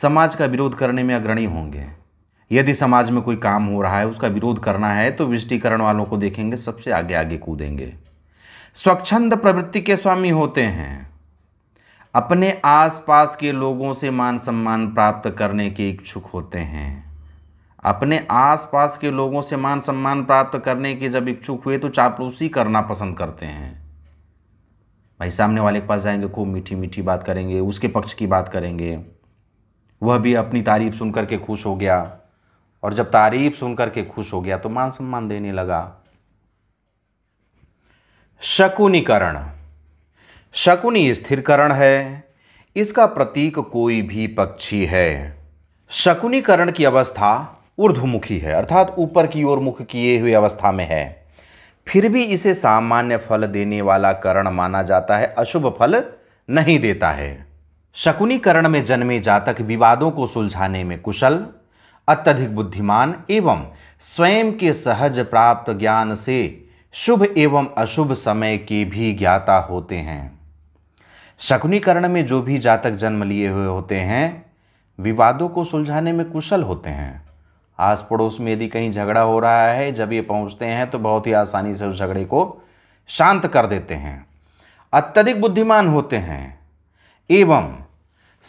समाज का विरोध करने में अग्रणी होंगे यदि समाज में कोई काम हो रहा है उसका विरोध करना है तो विष्टिकरण वालों को देखेंगे सबसे आगे आगे कूदेंगे स्वच्छंद प्रवृत्ति के स्वामी होते हैं अपने आसपास के लोगों से मान सम्मान प्राप्त करने के इच्छुक होते हैं अपने आसपास के लोगों से मान सम्मान प्राप्त करने के जब इच्छुक हुए तो चापलूसी करना पसंद करते हैं भाई सामने वाले के पास जाएंगे खूब मीठी मीठी बात करेंगे उसके पक्ष की बात करेंगे वह भी अपनी तारीफ सुन करके खुश हो गया और जब तारीफ सुन करके खुश हो गया तो मान सम्मान देने लगा शकुनीकरण शकुनी स्थिरकरण है इसका प्रतीक कोई भी पक्षी है शकुनीकरण की अवस्था ऊर्ध्वमुखी है अर्थात ऊपर की ओर मुख किए हुए अवस्था में है फिर भी इसे सामान्य फल देने वाला करण माना जाता है अशुभ फल नहीं देता है शकुनीकरण में जन्मे जातक विवादों को सुलझाने में कुशल अत्यधिक बुद्धिमान एवं स्वयं के सहज प्राप्त ज्ञान से शुभ एवं अशुभ समय के भी ज्ञाता होते हैं शकुनीकरण में जो भी जातक जन्म लिए हुए होते हैं विवादों को सुलझाने में कुशल होते हैं आस पड़ोस में यदि कहीं झगड़ा हो रहा है जब ये पहुंचते हैं तो बहुत ही आसानी से उस झगड़े को शांत कर देते हैं अत्यधिक बुद्धिमान होते हैं एवं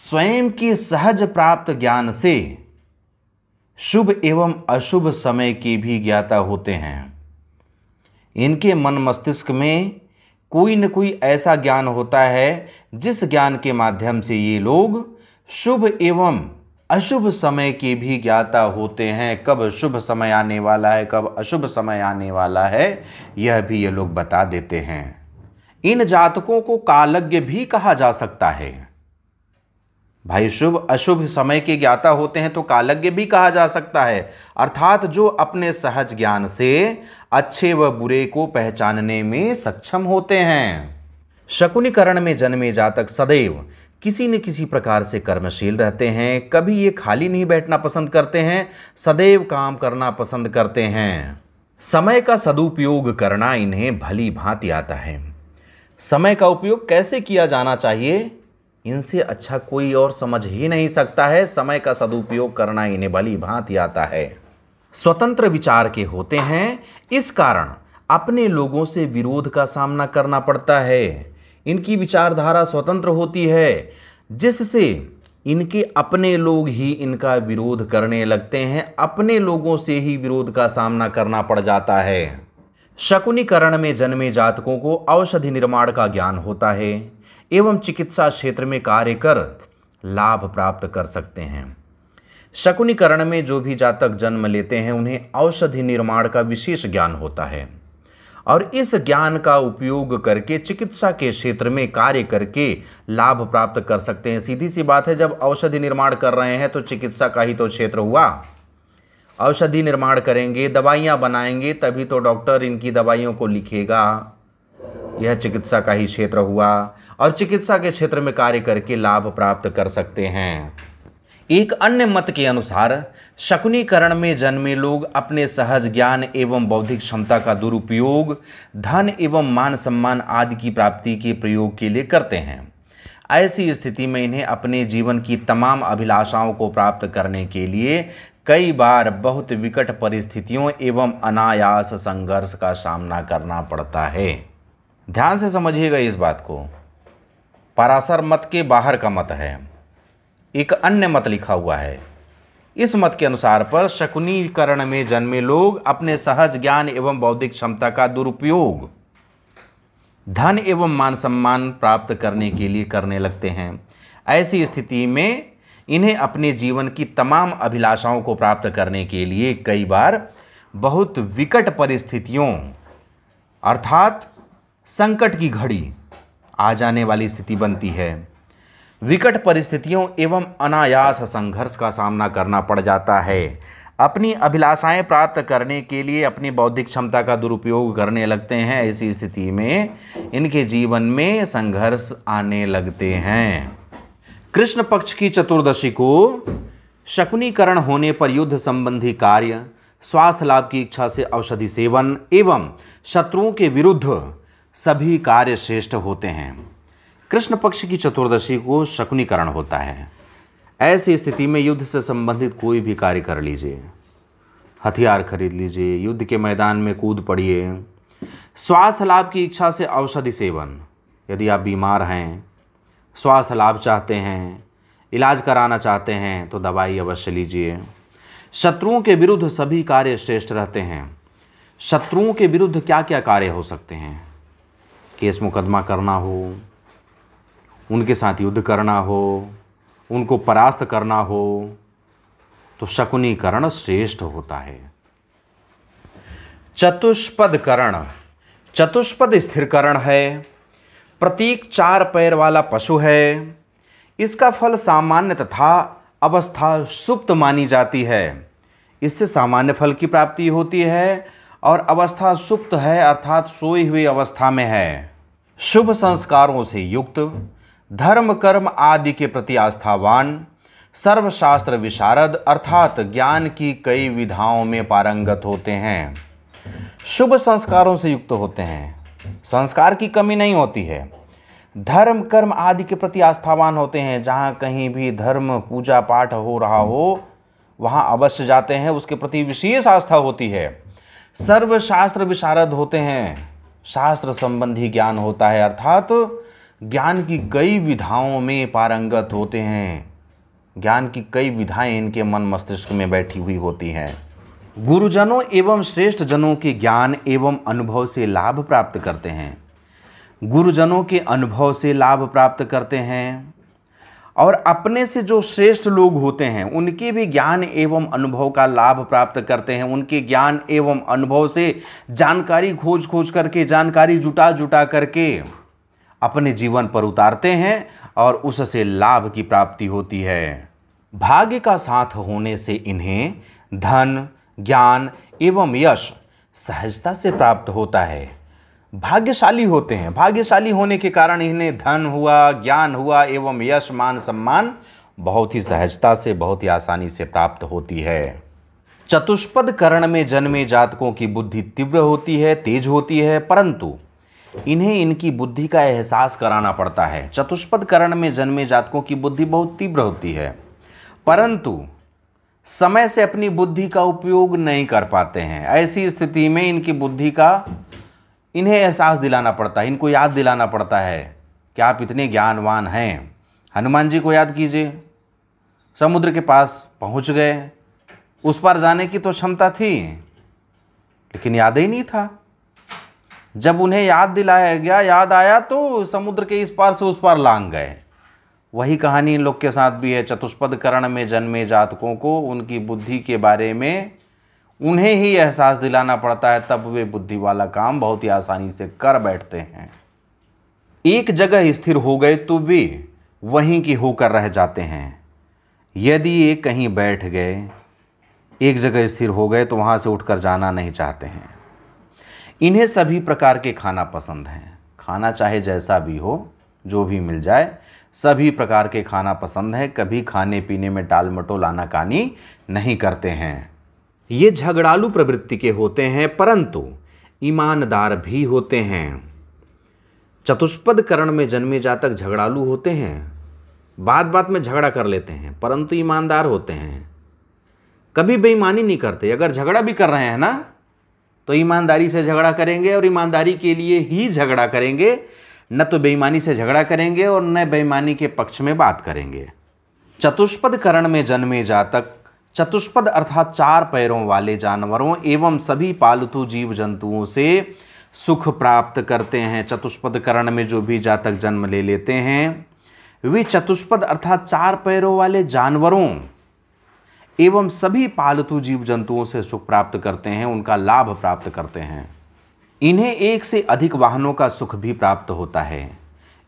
स्वयं के सहज प्राप्त ज्ञान से शुभ एवं अशुभ समय की भी ज्ञाता होते हैं इनके मन मस्तिष्क में कोई न कोई ऐसा ज्ञान होता है जिस ज्ञान के माध्यम से ये लोग शुभ एवं अशुभ समय के भी ज्ञाता होते हैं कब शुभ समय आने वाला है कब अशुभ समय आने वाला है यह भी ये लोग बता देते हैं इन जातकों को कालज्ञ भी कहा जा सकता है भाई शुभ अशुभ समय के ज्ञाता होते हैं तो कालज्ञ भी कहा जा सकता है अर्थात जो अपने सहज ज्ञान से अच्छे व बुरे को पहचानने में सक्षम होते हैं शकुनीकरण में जन्मे जातक सदैव किसी न किसी प्रकार से कर्मशील रहते हैं कभी ये खाली नहीं बैठना पसंद करते हैं सदैव काम करना पसंद करते हैं समय का सदुपयोग करना इन्हें भली भांति आता है समय का उपयोग कैसे किया जाना चाहिए इनसे अच्छा कोई और समझ ही नहीं सकता है समय का सदुपयोग करना इन्हें बली भांति आता है स्वतंत्र विचार के होते हैं इस कारण अपने लोगों से विरोध का सामना करना पड़ता है इनकी विचारधारा स्वतंत्र होती है जिससे इनके अपने लोग ही इनका विरोध करने लगते हैं अपने लोगों से ही विरोध का सामना करना पड़ जाता है शकुनीकरण में जन्मे जातकों को औषधि निर्माण का ज्ञान होता है एवं चिकित्सा क्षेत्र में कार्य कर लाभ प्राप्त कर सकते हैं शकुनीकरण में जो भी जातक जन्म लेते हैं उन्हें औषधि निर्माण का विशेष ज्ञान होता है और इस ज्ञान का उपयोग करके चिकित्सा के क्षेत्र में कार्य करके लाभ प्राप्त कर सकते हैं सीधी सी बात है जब औषधि निर्माण कर रहे हैं तो चिकित्सा का ही तो क्षेत्र हुआ औषधि निर्माण करेंगे दवाइयाँ बनाएंगे तभी तो डॉक्टर इनकी दवाइयों को लिखेगा यह चिकित्सा का ही क्षेत्र हुआ और चिकित्सा के क्षेत्र में कार्य करके लाभ प्राप्त कर सकते हैं एक अन्य मत के अनुसार शकुनीकरण में जन्मे लोग अपने सहज ज्ञान एवं बौद्धिक क्षमता का दुरुपयोग धन एवं मान सम्मान आदि की प्राप्ति के प्रयोग के लिए करते हैं ऐसी स्थिति में इन्हें अपने जीवन की तमाम अभिलाषाओं को प्राप्त करने के लिए कई बार बहुत विकट परिस्थितियों एवं अनायास संघर्ष का सामना करना पड़ता है ध्यान से समझिएगा इस बात को पराशर मत के बाहर का मत है एक अन्य मत लिखा हुआ है इस मत के अनुसार पर शकुनीकरण में जन्मे लोग अपने सहज ज्ञान एवं बौद्धिक क्षमता का दुरुपयोग धन एवं मान सम्मान प्राप्त करने के लिए करने लगते हैं ऐसी स्थिति में इन्हें अपने जीवन की तमाम अभिलाषाओं को प्राप्त करने के लिए कई बार बहुत विकट परिस्थितियों अर्थात संकट की घड़ी आ जाने वाली स्थिति बनती है विकट परिस्थितियों एवं अनायास संघर्ष का सामना करना पड़ जाता है अपनी अभिलाषाएं प्राप्त करने के लिए अपनी बौद्धिक क्षमता का दुरुपयोग करने लगते हैं ऐसी स्थिति में इनके जीवन में संघर्ष आने लगते हैं कृष्ण पक्ष की चतुर्दशी को शकुनीकरण होने पर युद्ध संबंधी कार्य स्वास्थ्य लाभ की इच्छा से औषधि सेवन एवं शत्रुओं के विरुद्ध सभी कार्य श्रेष्ठ होते हैं कृष्ण पक्ष की चतुर्दशी को शकुनीकरण होता है ऐसी स्थिति में युद्ध से संबंधित कोई भी कार्य कर लीजिए हथियार खरीद लीजिए युद्ध के मैदान में कूद पड़िए स्वास्थ्य लाभ की इच्छा से औषधि सेवन यदि आप बीमार हैं स्वास्थ्य लाभ चाहते हैं इलाज कराना चाहते हैं तो दवाई अवश्य लीजिए शत्रुओं के विरुद्ध सभी कार्य श्रेष्ठ रहते हैं शत्रुओं के विरुद्ध क्या क्या कार्य हो सकते हैं केस मुकदमा करना हो उनके साथ युद्ध करना हो उनको परास्त करना हो तो शकुनीकरण श्रेष्ठ होता है चतुष्पद करण चतुष्पद स्थिर करण है प्रतीक चार पैर वाला पशु है इसका फल सामान्य तथा अवस्था सुप्त मानी जाती है इससे सामान्य फल की प्राप्ति होती है और अवस्था सुप्त है अर्थात सोई हुई अवस्था में है शुभ संस्कारों से युक्त धर्म कर्म आदि के प्रति आस्थावान सर्वशास्त्र विशारद अर्थात ज्ञान की कई विधाओं में पारंगत होते हैं शुभ संस्कारों से युक्त होते हैं संस्कार की कमी नहीं होती है धर्म कर्म आदि के प्रति आस्थावान होते हैं जहाँ कहीं भी धर्म पूजा पाठ हो रहा हो वहाँ अवश्य जाते हैं उसके प्रति विशेष आस्था होती है सर्वशास्त्र विशारद होते हैं शास्त्र संबंधी ज्ञान होता है अर्थात ज्ञान की कई विधाओं में पारंगत होते हैं ज्ञान की कई विधाएं इनके मन मस्तिष्क में बैठी हुई होती हैं गुरुजनों एवं श्रेष्ठ जनों के ज्ञान एवं अनुभव से लाभ प्राप्त करते हैं गुरुजनों के अनुभव से लाभ प्राप्त करते हैं और अपने से जो श्रेष्ठ लोग होते हैं उनके भी ज्ञान एवं अनुभव का लाभ प्राप्त करते हैं उनके ज्ञान एवं अनुभव से जानकारी खोज खोज करके जानकारी जुटा जुटा करके अपने जीवन पर उतारते हैं और उससे लाभ की प्राप्ति होती है भाग्य का साथ होने से इन्हें धन ज्ञान एवं यश सहजता से प्राप्त होता है भाग्यशाली होते हैं भाग्यशाली होने के कारण इन्हें धन हुआ ज्ञान हुआ एवं यश मान सम्मान बहुत ही सहजता से बहुत ही आसानी से प्राप्त होती है चतुष्पद करण में जन्मे जातकों की बुद्धि तीव्र होती है तेज होती है परंतु इन्हें इनकी बुद्धि का एहसास कराना पड़ता है चतुष्पद करण में जन्मे जातकों की बुद्धि बहुत तीव्र होती है परंतु समय से अपनी बुद्धि का उपयोग नहीं कर पाते हैं ऐसी स्थिति में इनकी बुद्धि का इन्हें एहसास दिलाना पड़ता है इनको याद दिलाना पड़ता है कि आप इतने ज्ञानवान हैं हनुमान जी को याद कीजिए समुद्र के पास पहुंच गए उस पार जाने की तो क्षमता थी लेकिन याद ही नहीं था जब उन्हें याद दिलाया गया याद आया तो समुद्र के इस पार से उस पार लांग गए वही कहानी इन लोग के साथ भी है चतुष्पद करण में जन्मे जातकों को उनकी बुद्धि के बारे में उन्हें ही एहसास दिलाना पड़ता है तब वे बुद्धि वाला काम बहुत ही आसानी से कर बैठते हैं एक जगह स्थिर हो गए तो वे वहीं की होकर रह जाते हैं यदि ये कहीं बैठ गए एक जगह स्थिर हो गए तो वहाँ से उठकर जाना नहीं चाहते हैं इन्हें सभी प्रकार के खाना पसंद हैं खाना चाहे जैसा भी हो जो भी मिल जाए सभी प्रकार के खाना पसंद है कभी खाने पीने में टाल मटोल आना कानी नहीं करते हैं ये झगड़ालू प्रवृत्ति के होते हैं परंतु ईमानदार भी होते हैं चतुष्पद करण में जन्मे जातक झगड़ालू होते हैं बात बात में झगड़ा कर लेते हैं परंतु ईमानदार होते हैं कभी बेईमानी नहीं करते अगर झगड़ा भी कर रहे हैं ना तो ईमानदारी से झगड़ा करेंगे और ईमानदारी के लिए ही झगड़ा करेंगे न तो बेईमानी से झगड़ा करेंगे और न बेईमानी के पक्ष में बात करेंगे चतुष्पद करण में जन्मे जातक चतुष्पद अर्थात चार पैरों वाले जानवरों एवं सभी पालतू जीव जंतुओं से सुख प्राप्त करते हैं चतुष्पद करण में जो भी जातक जन्म ले लेते हैं वे चतुष्पद अर्थात चार पैरों वाले जानवरों एवं सभी पालतू जीव जंतुओं से सुख प्राप्त करते हैं उनका लाभ प्राप्त करते हैं इन्हें एक से अधिक वाहनों का सुख भी प्राप्त होता है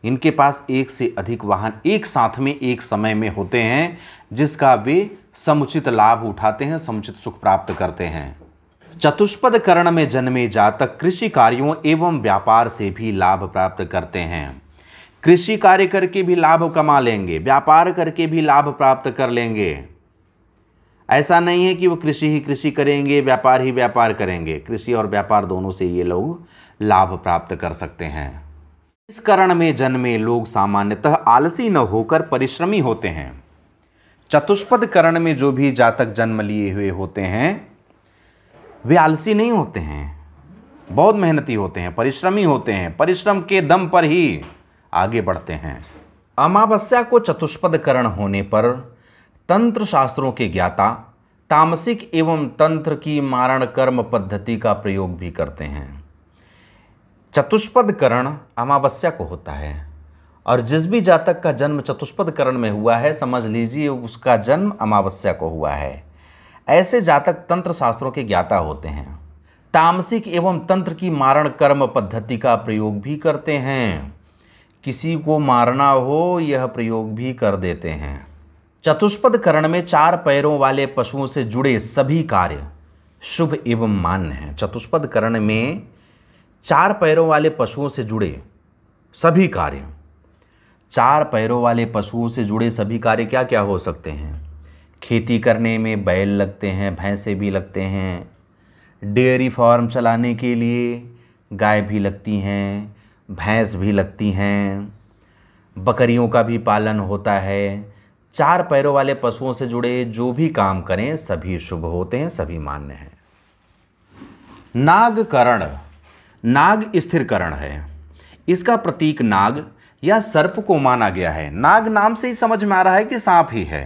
इनके पास एक से अधिक वाहन एक साथ में एक समय में होते हैं जिसका वे समुचित लाभ उठाते हैं समुचित सुख प्राप्त करते हैं चतुष्पद करण में जन्मे जातक कृषि कार्यों एवं व्यापार से भी लाभ प्राप्त करते हैं कृषि कार्य करके भी लाभ कमा लेंगे व्यापार करके भी लाभ प्राप्त कर लेंगे ऐसा नहीं है कि वो कृषि ही कृषि करेंगे व्यापार ही व्यापार करेंगे कृषि और व्यापार दोनों से ये लोग लाभ प्राप्त कर सकते हैं इस करण में जन्मे लोग सामान्यतः आलसी न होकर परिश्रमी होते हैं चतुष्पद करण में जो भी जातक जन्म लिए हुए होते हैं वे आलसी नहीं होते हैं बहुत मेहनती होते हैं परिश्रमी होते हैं परिश्रम के दम पर ही आगे बढ़ते हैं अमावस्या को चतुष्पद करण होने पर तंत्र शास्त्रों के ज्ञाता तामसिक एवं तंत्र की मारण कर्म पद्धति का प्रयोग भी करते हैं चतुष्पद करण अमावस्या को होता है और जिस भी जातक का जन्म चतुष्पद करण में हुआ है समझ लीजिए उसका जन्म अमावस्या को हुआ है ऐसे जातक तंत्र शास्त्रों के ज्ञाता होते हैं तामसिक एवं तंत्र की मारण कर्म पद्धति का प्रयोग भी करते हैं किसी को मारना हो यह प्रयोग भी कर देते हैं चतुष्पद करण में चार पैरों वाले पशुओं से जुड़े सभी कार्य शुभ एवं मान्य हैं चतुष्पद करण में चार पैरों वाले पशुओं से जुड़े सभी कार्य चार पैरों वाले पशुओं से जुड़े सभी कार्य क्या क्या हो सकते हैं खेती करने में बैल लगते हैं भैंसे भी लगते हैं डेयरी फार्म चलाने के लिए गाय भी लगती हैं भैंस भी लगती हैं बकरियों का भी पालन होता है चार पैरों वाले पशुओं से जुड़े जो भी काम करें सभी शुभ होते हैं सभी मान्य हैं नागकरण नाग स्थिरकरण है इसका प्रतीक नाग या सर्प को माना गया है नाग नाम से ही समझ में आ रहा है कि सांप ही है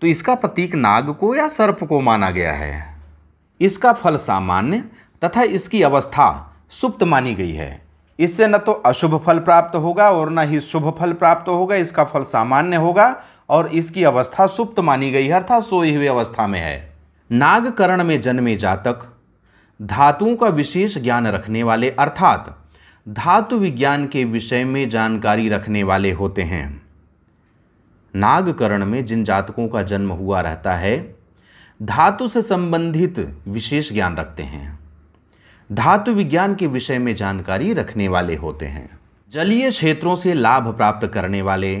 तो इसका प्रतीक नाग को या सर्प को माना गया है इसका फल सामान्य तथा इसकी अवस्था सुप्त मानी गई है इससे न तो अशुभ फल प्राप्त होगा और न ही शुभ फल प्राप्त होगा इसका फल सामान्य होगा और इसकी अवस्था सुप्त मानी गई है अर्थात सोई हुई अवस्था में है नागकरण में जन्मे जातक धातुओं का विशेष ज्ञान रखने वाले अर्थात धातु विज्ञान के विषय में जानकारी रखने वाले होते हैं नागकरण में जिन जातकों का जन्म हुआ रहता है धातु से संबंधित विशेष ज्ञान रखते हैं धातु विज्ञान के विषय में जानकारी रखने वाले होते हैं जलीय क्षेत्रों से लाभ प्राप्त करने वाले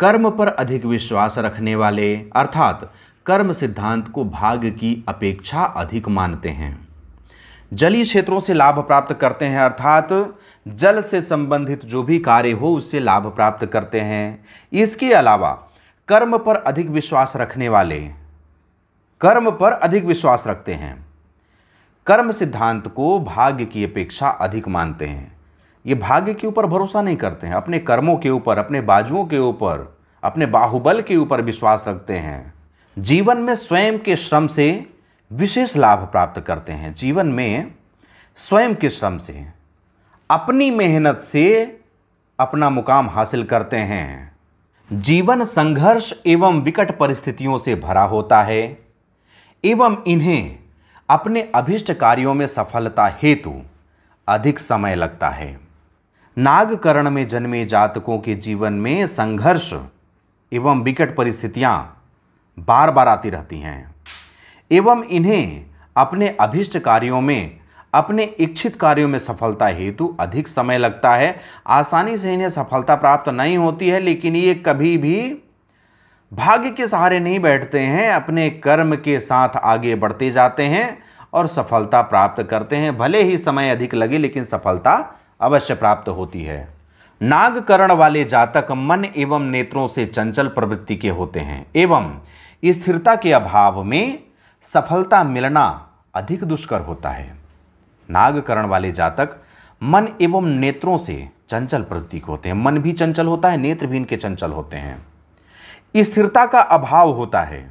कर्म पर अधिक विश्वास रखने वाले अर्थात कर्म सिद्धांत को भाग की अपेक्षा अधिक मानते हैं जलीय क्षेत्रों से लाभ प्राप्त करते हैं अर्थात जल से संबंधित जो भी कार्य हो उससे लाभ प्राप्त करते हैं इसके अलावा कर्म पर अधिक विश्वास रखने वाले कर्म पर अधिक विश्वास रखते हैं कर्म सिद्धांत को भाग्य की अपेक्षा अधिक मानते हैं ये भाग्य के ऊपर भरोसा नहीं करते हैं अपने कर्मों के ऊपर अपने बाजुओं के ऊपर अपने बाहुबल के ऊपर विश्वास रखते हैं जीवन में स्वयं के श्रम से विशेष लाभ प्राप्त करते हैं जीवन में स्वयं के श्रम से अपनी मेहनत से अपना मुकाम हासिल करते हैं जीवन संघर्ष एवं विकट परिस्थितियों से भरा होता है एवं इन्हें अपने अभिष्ट कार्यों में सफलता हेतु अधिक समय लगता है नागकरण में जन्मे जातकों के जीवन में संघर्ष एवं विकट परिस्थितियाँ बार बार आती रहती हैं एवं इन्हें अपने अभिष्ट कार्यों में अपने इच्छित कार्यों में सफलता हेतु अधिक समय लगता है आसानी से इन्हें सफलता प्राप्त नहीं होती है लेकिन ये कभी भी भाग्य के सहारे नहीं बैठते हैं अपने कर्म के साथ आगे बढ़ते जाते हैं और सफलता प्राप्त करते हैं भले ही समय अधिक लगे लेकिन सफलता अवश्य प्राप्त होती है नागकरण वाले जातक मन एवं नेत्रों से चंचल प्रवृत्ति के होते हैं एवं स्थिरता के अभाव में सफलता मिलना अधिक दुष्कर होता है नागकरण वाले जातक मन एवं नेत्रों से चंचल प्रतीक होते हैं मन भी चंचल होता है नेत्र भी इनके चंचल होते हैं स्थिरता का अभाव होता है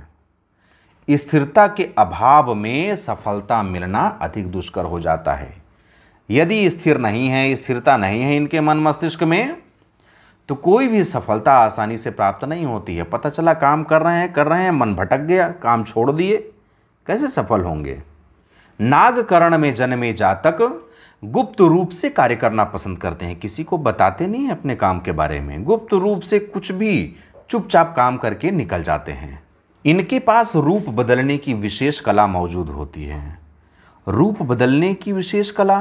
स्थिरता के अभाव में सफलता मिलना अधिक दुष्कर हो जाता है यदि स्थिर नहीं है स्थिरता नहीं है इनके मन मस्तिष्क में तो कोई भी सफलता आसानी से प्राप्त नहीं होती है पता चला काम कर रहे हैं कर रहे हैं मन भटक गया काम छोड़ दिए कैसे सफल होंगे नागकरण में जन्मे जातक गुप्त रूप से कार्य करना पसंद करते हैं किसी को बताते नहीं हैं अपने काम के बारे में गुप्त रूप से कुछ भी चुपचाप काम करके निकल जाते हैं इनके पास रूप बदलने की विशेष कला मौजूद होती है रूप बदलने की विशेष कला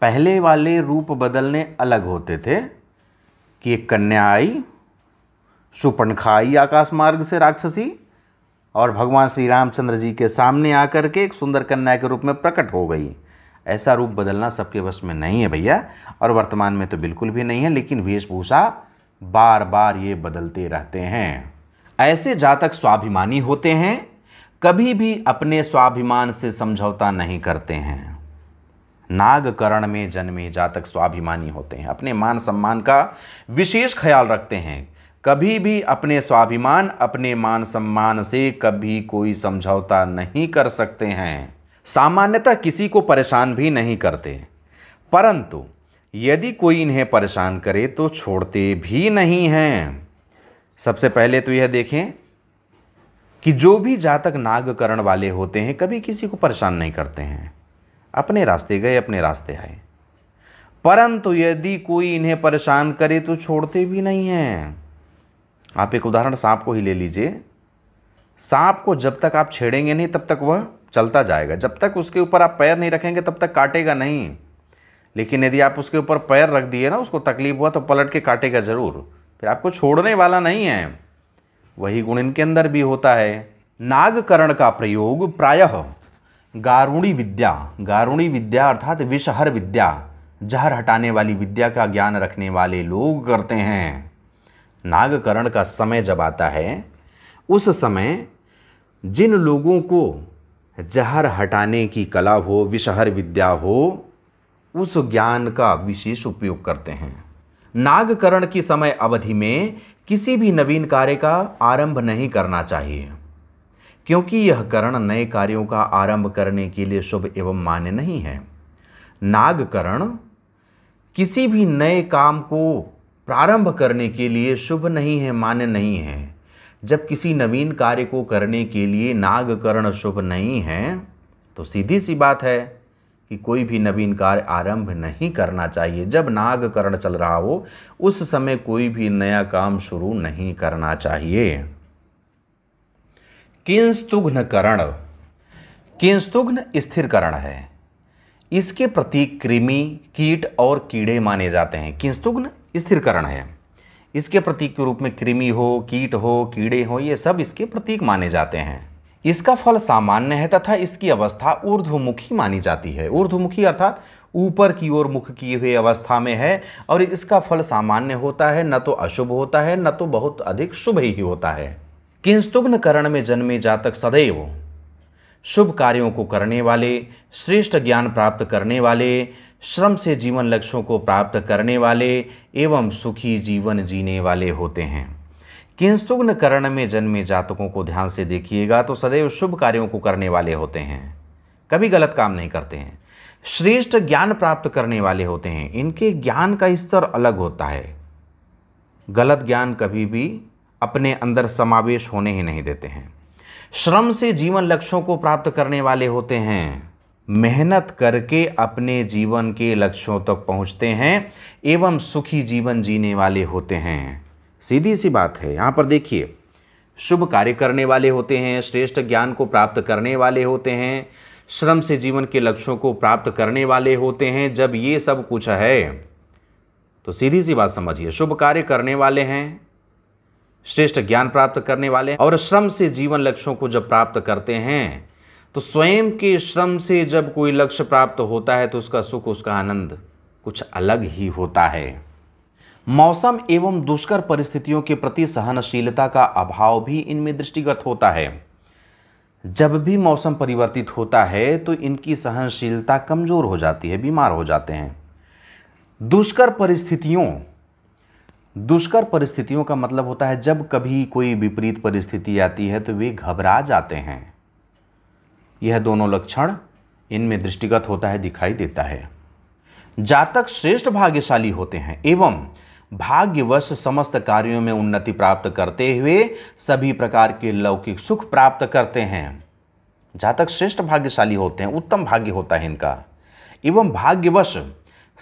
पहले वाले रूप बदलने अलग होते थे कि एक कन्या आई सुपनखा आई आकाश मार्ग से राक्षसी और भगवान श्री रामचंद्र जी के सामने आकर के एक सुंदर कन्या के रूप में प्रकट हो गई ऐसा रूप बदलना सबके बस में नहीं है भैया और वर्तमान में तो बिल्कुल भी नहीं है लेकिन वेशभूषा बार बार ये बदलते रहते हैं ऐसे जातक स्वाभिमानी होते हैं कभी भी अपने स्वाभिमान से समझौता नहीं करते हैं नागकरण में जन्मे जातक स्वाभिमानी होते हैं अपने मान सम्मान का विशेष ख्याल रखते हैं कभी भी अपने स्वाभिमान अपने मान सम्मान से कभी कोई समझौता नहीं कर सकते हैं सामान्यतः किसी को परेशान भी नहीं करते परंतु यदि कोई इन्हें परेशान करे तो छोड़ते भी नहीं हैं सबसे पहले तो यह देखें कि जो भी जातक नागकरण वाले होते हैं कभी किसी को परेशान नहीं करते हैं अपने रास्ते गए अपने रास्ते आए परंतु यदि कोई इन्हें परेशान करे तो छोड़ते भी नहीं हैं आप एक उदाहरण सांप को ही ले लीजिए सांप को जब तक आप छेड़ेंगे नहीं तब तक वह चलता जाएगा जब तक उसके ऊपर आप पैर नहीं रखेंगे तब तक काटेगा नहीं लेकिन यदि आप उसके ऊपर पैर रख दिए ना उसको तकलीफ हुआ तो पलट के काटेगा ज़रूर फिर आपको छोड़ने वाला नहीं है वही गुण इनके अंदर भी होता है नागकरण का प्रयोग प्रायः गारुणी विद्या गारुणी विद्या अर्थात विषहर विद्या जहर हटाने वाली विद्या का ज्ञान रखने वाले लोग करते हैं नागकरण का समय जब आता है उस समय जिन लोगों को जहर हटाने की कला हो विषहर विद्या हो उस ज्ञान का विशेष उपयोग करते हैं नागकरण की समय अवधि में किसी भी नवीन कार्य का आरंभ नहीं करना चाहिए क्योंकि यह करण नए कार्यों का आरंभ करने के लिए शुभ एवं मान्य नहीं है नागकरण किसी भी नए काम को प्रारंभ करने के लिए शुभ नहीं है मान्य नहीं है जब किसी नवीन कार्य को करने के लिए नागकरण शुभ नहीं है तो सीधी सी बात है कि कोई भी नवीन कार्य आरंभ नहीं करना चाहिए जब नागकरण चल रहा हो उस समय कोई भी नया काम शुरू नहीं करना चाहिए किंस्तुघ्न करण किंस्तुघ्न स्थिर करण है इसके प्रतीक कृमि कीट और कीड़े माने जाते हैं किंस्तुघ्न स्थिरकरण है इसके प्रतीक के रूप में कृमि हो कीट हो कीड़े हो ये सब इसके प्रतीक माने जाते हैं इसका फल सामान्य है तथा इसकी अवस्था ऊर्ध्वमुखी मानी जाती है ऊर्ध्वमुखी अर्थात ऊपर की ओर मुख किए हुए अवस्था में है और इसका फल सामान्य होता है न तो अशुभ होता है न तो बहुत अधिक शुभ ही होता है किंस्तुग्न करण में जन्मे जातक सदैव शुभ कार्यों को करने वाले श्रेष्ठ ज्ञान प्राप्त करने वाले श्रम से जीवन लक्ष्यों को प्राप्त करने वाले एवं सुखी जीवन जीने वाले होते हैं किंसुग्न करण में जन्मे जातकों को ध्यान से देखिएगा तो सदैव शुभ कार्यों को करने वाले होते हैं कभी गलत काम नहीं करते हैं श्रेष्ठ ज्ञान प्राप्त करने वाले होते हैं इनके ज्ञान का स्तर अलग होता है गलत ज्ञान कभी भी अपने अंदर समावेश होने ही नहीं देते हैं श्रम से जीवन लक्ष्यों को प्राप्त करने वाले होते हैं मेहनत करके अपने जीवन के लक्ष्यों तक पहुंचते हैं एवं सुखी जीवन जीने वाले होते हैं सीधी सी बात है यहाँ पर देखिए शुभ कार्य करने वाले होते हैं श्रेष्ठ ज्ञान को प्राप्त करने वाले होते हैं श्रम से जीवन के लक्ष्यों को प्राप्त करने वाले होते हैं जब ये सब कुछ है तो सीधी सी बात समझिए शुभ कार्य करने वाले हैं श्रेष्ठ ज्ञान प्राप्त करने वाले और श्रम से जीवन लक्ष्यों को जब प्राप्त करते हैं तो स्वयं के श्रम से जब कोई लक्ष्य प्राप्त होता है तो उसका सुख उसका आनंद कुछ अलग ही होता है मौसम एवं दुष्कर परिस्थितियों के प्रति सहनशीलता का अभाव भी इनमें दृष्टिगत होता है जब भी मौसम परिवर्तित होता है तो इनकी सहनशीलता कमज़ोर हो जाती है बीमार हो जाते हैं दुष्कर परिस्थितियों दुष्कर परिस्थितियों का मतलब होता है जब कभी कोई विपरीत परिस्थिति आती है तो वे घबरा जाते हैं यह दोनों लक्षण इनमें दृष्टिगत होता है दिखाई देता है जातक श्रेष्ठ भाग्यशाली होते हैं एवं भाग्यवश समस्त कार्यों में उन्नति प्राप्त करते हुए सभी प्रकार के लौकिक सुख प्राप्त करते हैं जातक श्रेष्ठ भाग्यशाली होते हैं उत्तम भाग्य होता है इनका एवं भाग्यवश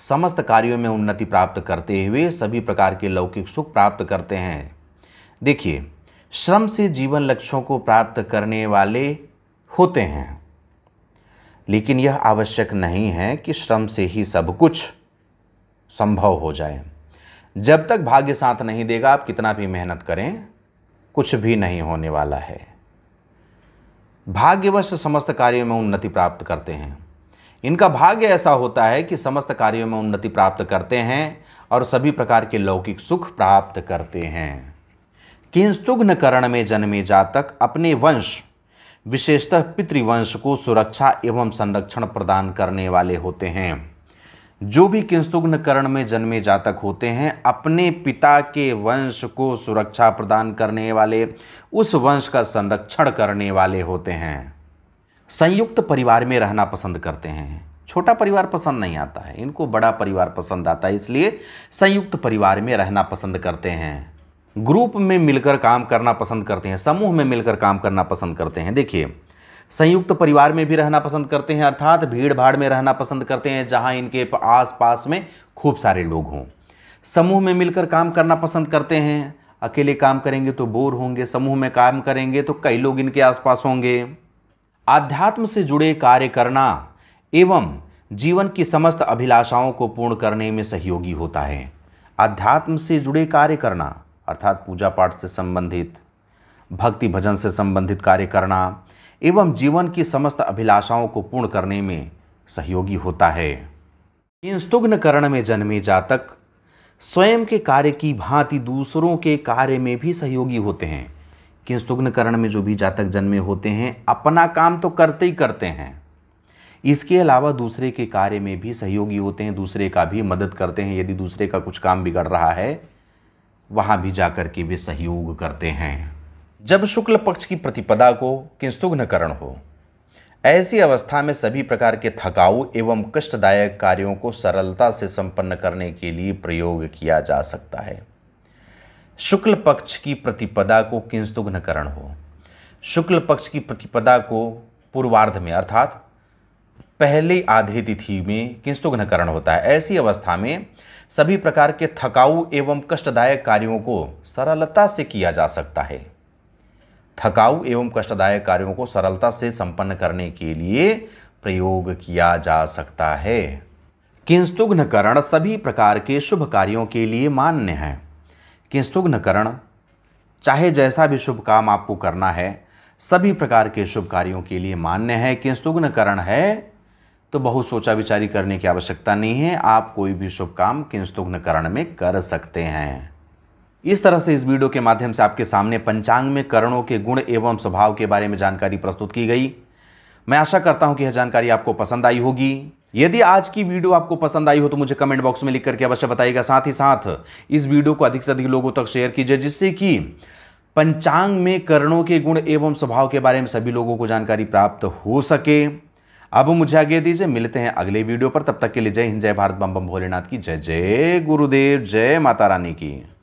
समस्त कार्यों में उन्नति प्राप्त करते हुए सभी प्रकार के लौकिक सुख प्राप्त करते हैं देखिए श्रम से जीवन लक्ष्यों को प्राप्त करने वाले होते हैं लेकिन यह आवश्यक नहीं है कि श्रम से ही सब कुछ संभव हो जाए जब तक भाग्य साथ नहीं देगा आप कितना भी मेहनत करें कुछ भी नहीं होने वाला है भाग्यवश समस्त कार्यों में उन्नति प्राप्त करते हैं इनका भाग्य ऐसा होता है कि समस्त कार्यों में उन्नति प्राप्त करते हैं और सभी प्रकार के लौकिक सुख प्राप्त करते हैं किंस्तुघ्न करण में जन्मे जातक अपने वंश विशेषतः पितृवंश को सुरक्षा एवं संरक्षण प्रदान करने वाले होते हैं जो भी किंस्तुग्न करण में जन्मे जातक होते हैं अपने पिता के वंश को सुरक्षा प्रदान करने वाले उस वंश का संरक्षण करने वाले होते हैं संयुक्त परिवार में रहना पसंद करते हैं छोटा परिवार पसंद नहीं आता है इनको बड़ा परिवार पसंद आता है इसलिए संयुक्त परिवार में रहना पसंद करते हैं ग्रुप में मिलकर काम करना पसंद करते हैं समूह में मिलकर काम करना पसंद करते हैं देखिए संयुक्त परिवार में भी रहना पसंद करते हैं अर्थात भीड़ भाड़ में रहना पसंद करते हैं जहां इनके आस पास में खूब सारे लोग हों समूह में मिलकर काम करना पसंद करते हैं अकेले काम करेंगे तो बोर होंगे समूह में काम करेंगे तो कई लोग इनके आसपास होंगे आध्यात्म से जुड़े कार्य करना एवं जीवन की समस्त अभिलाषाओं को पूर्ण करने में सहयोगी होता है आध्यात्म से जुड़े कार्य करना अर्थात पूजा पाठ से संबंधित भक्ति भजन से संबंधित कार्य करना एवं जीवन की समस्त अभिलाषाओं को पूर्ण करने में सहयोगी होता है किंस्तुग्न करण में जन्मे जातक स्वयं के कार्य की भांति दूसरों के कार्य में भी सहयोगी होते हैं किंस्तुग्न करण में जो भी जातक जन्मे होते हैं अपना काम तो करते ही करते हैं इसके अलावा दूसरे के कार्य में भी सहयोगी होते हैं दूसरे का भी मदद करते हैं यदि दूसरे का कुछ काम बिगड़ रहा है वहां भी जाकर के वे सहयोग करते हैं जब शुक्ल पक्ष की प्रतिपदा को किंस्तुघ्नकरण हो ऐसी अवस्था में सभी प्रकार के थकाऊ एवं कष्टदायक कार्यों को सरलता से संपन्न करने के लिए प्रयोग किया जा सकता है शुक्ल पक्ष की प्रतिपदा को किंस्तुघ्नकरण हो शुक्ल पक्ष की प्रतिपदा को पूर्वार्ध में अर्थात पहले आधी तिथि में किंस्तुघ्नकरण होता है ऐसी अवस्था में सभी प्रकार के थकाऊ एवं कष्टदायक कार्यों को सरलता से किया जा सकता है थकाऊ एवं कष्टदायक कार्यों को सरलता से संपन्न करने के लिए प्रयोग किया जा सकता है किंस्तुघ्नकरण सभी प्रकार के शुभ कार्यों के लिए मान्य है किंस्तुघ्नकरण चाहे जैसा भी शुभ काम आपको करना है सभी प्रकार के शुभ कार्यों के लिए मान्य है किंस्तुघ्नकरण है तो बहुत सोचा विचारी करने की आवश्यकता नहीं है आप कोई भी शुभ काम किंस्तुग्नकरण में कर सकते हैं इस तरह से इस वीडियो के माध्यम से आपके सामने पंचांग में करणों के गुण एवं स्वभाव के बारे में जानकारी प्रस्तुत की गई मैं आशा करता हूं कि यह जानकारी आपको पसंद आई होगी यदि आज की वीडियो आपको पसंद आई हो तो मुझे कमेंट बॉक्स में लिख करके अवश्य बताइएगा साथ ही साथ इस वीडियो को अधिक से अधिक लोगों तक शेयर कीजिए जिससे कि पंचांग में करणों के गुण एवं स्वभाव के बारे में सभी लोगों को जानकारी प्राप्त हो सके अब मुझे आगे दीजिए मिलते हैं अगले वीडियो पर तब तक के लिए जय हिंद जय भारत बम बम भोलेनाथ की जय जय गुरुदेव जय माता रानी की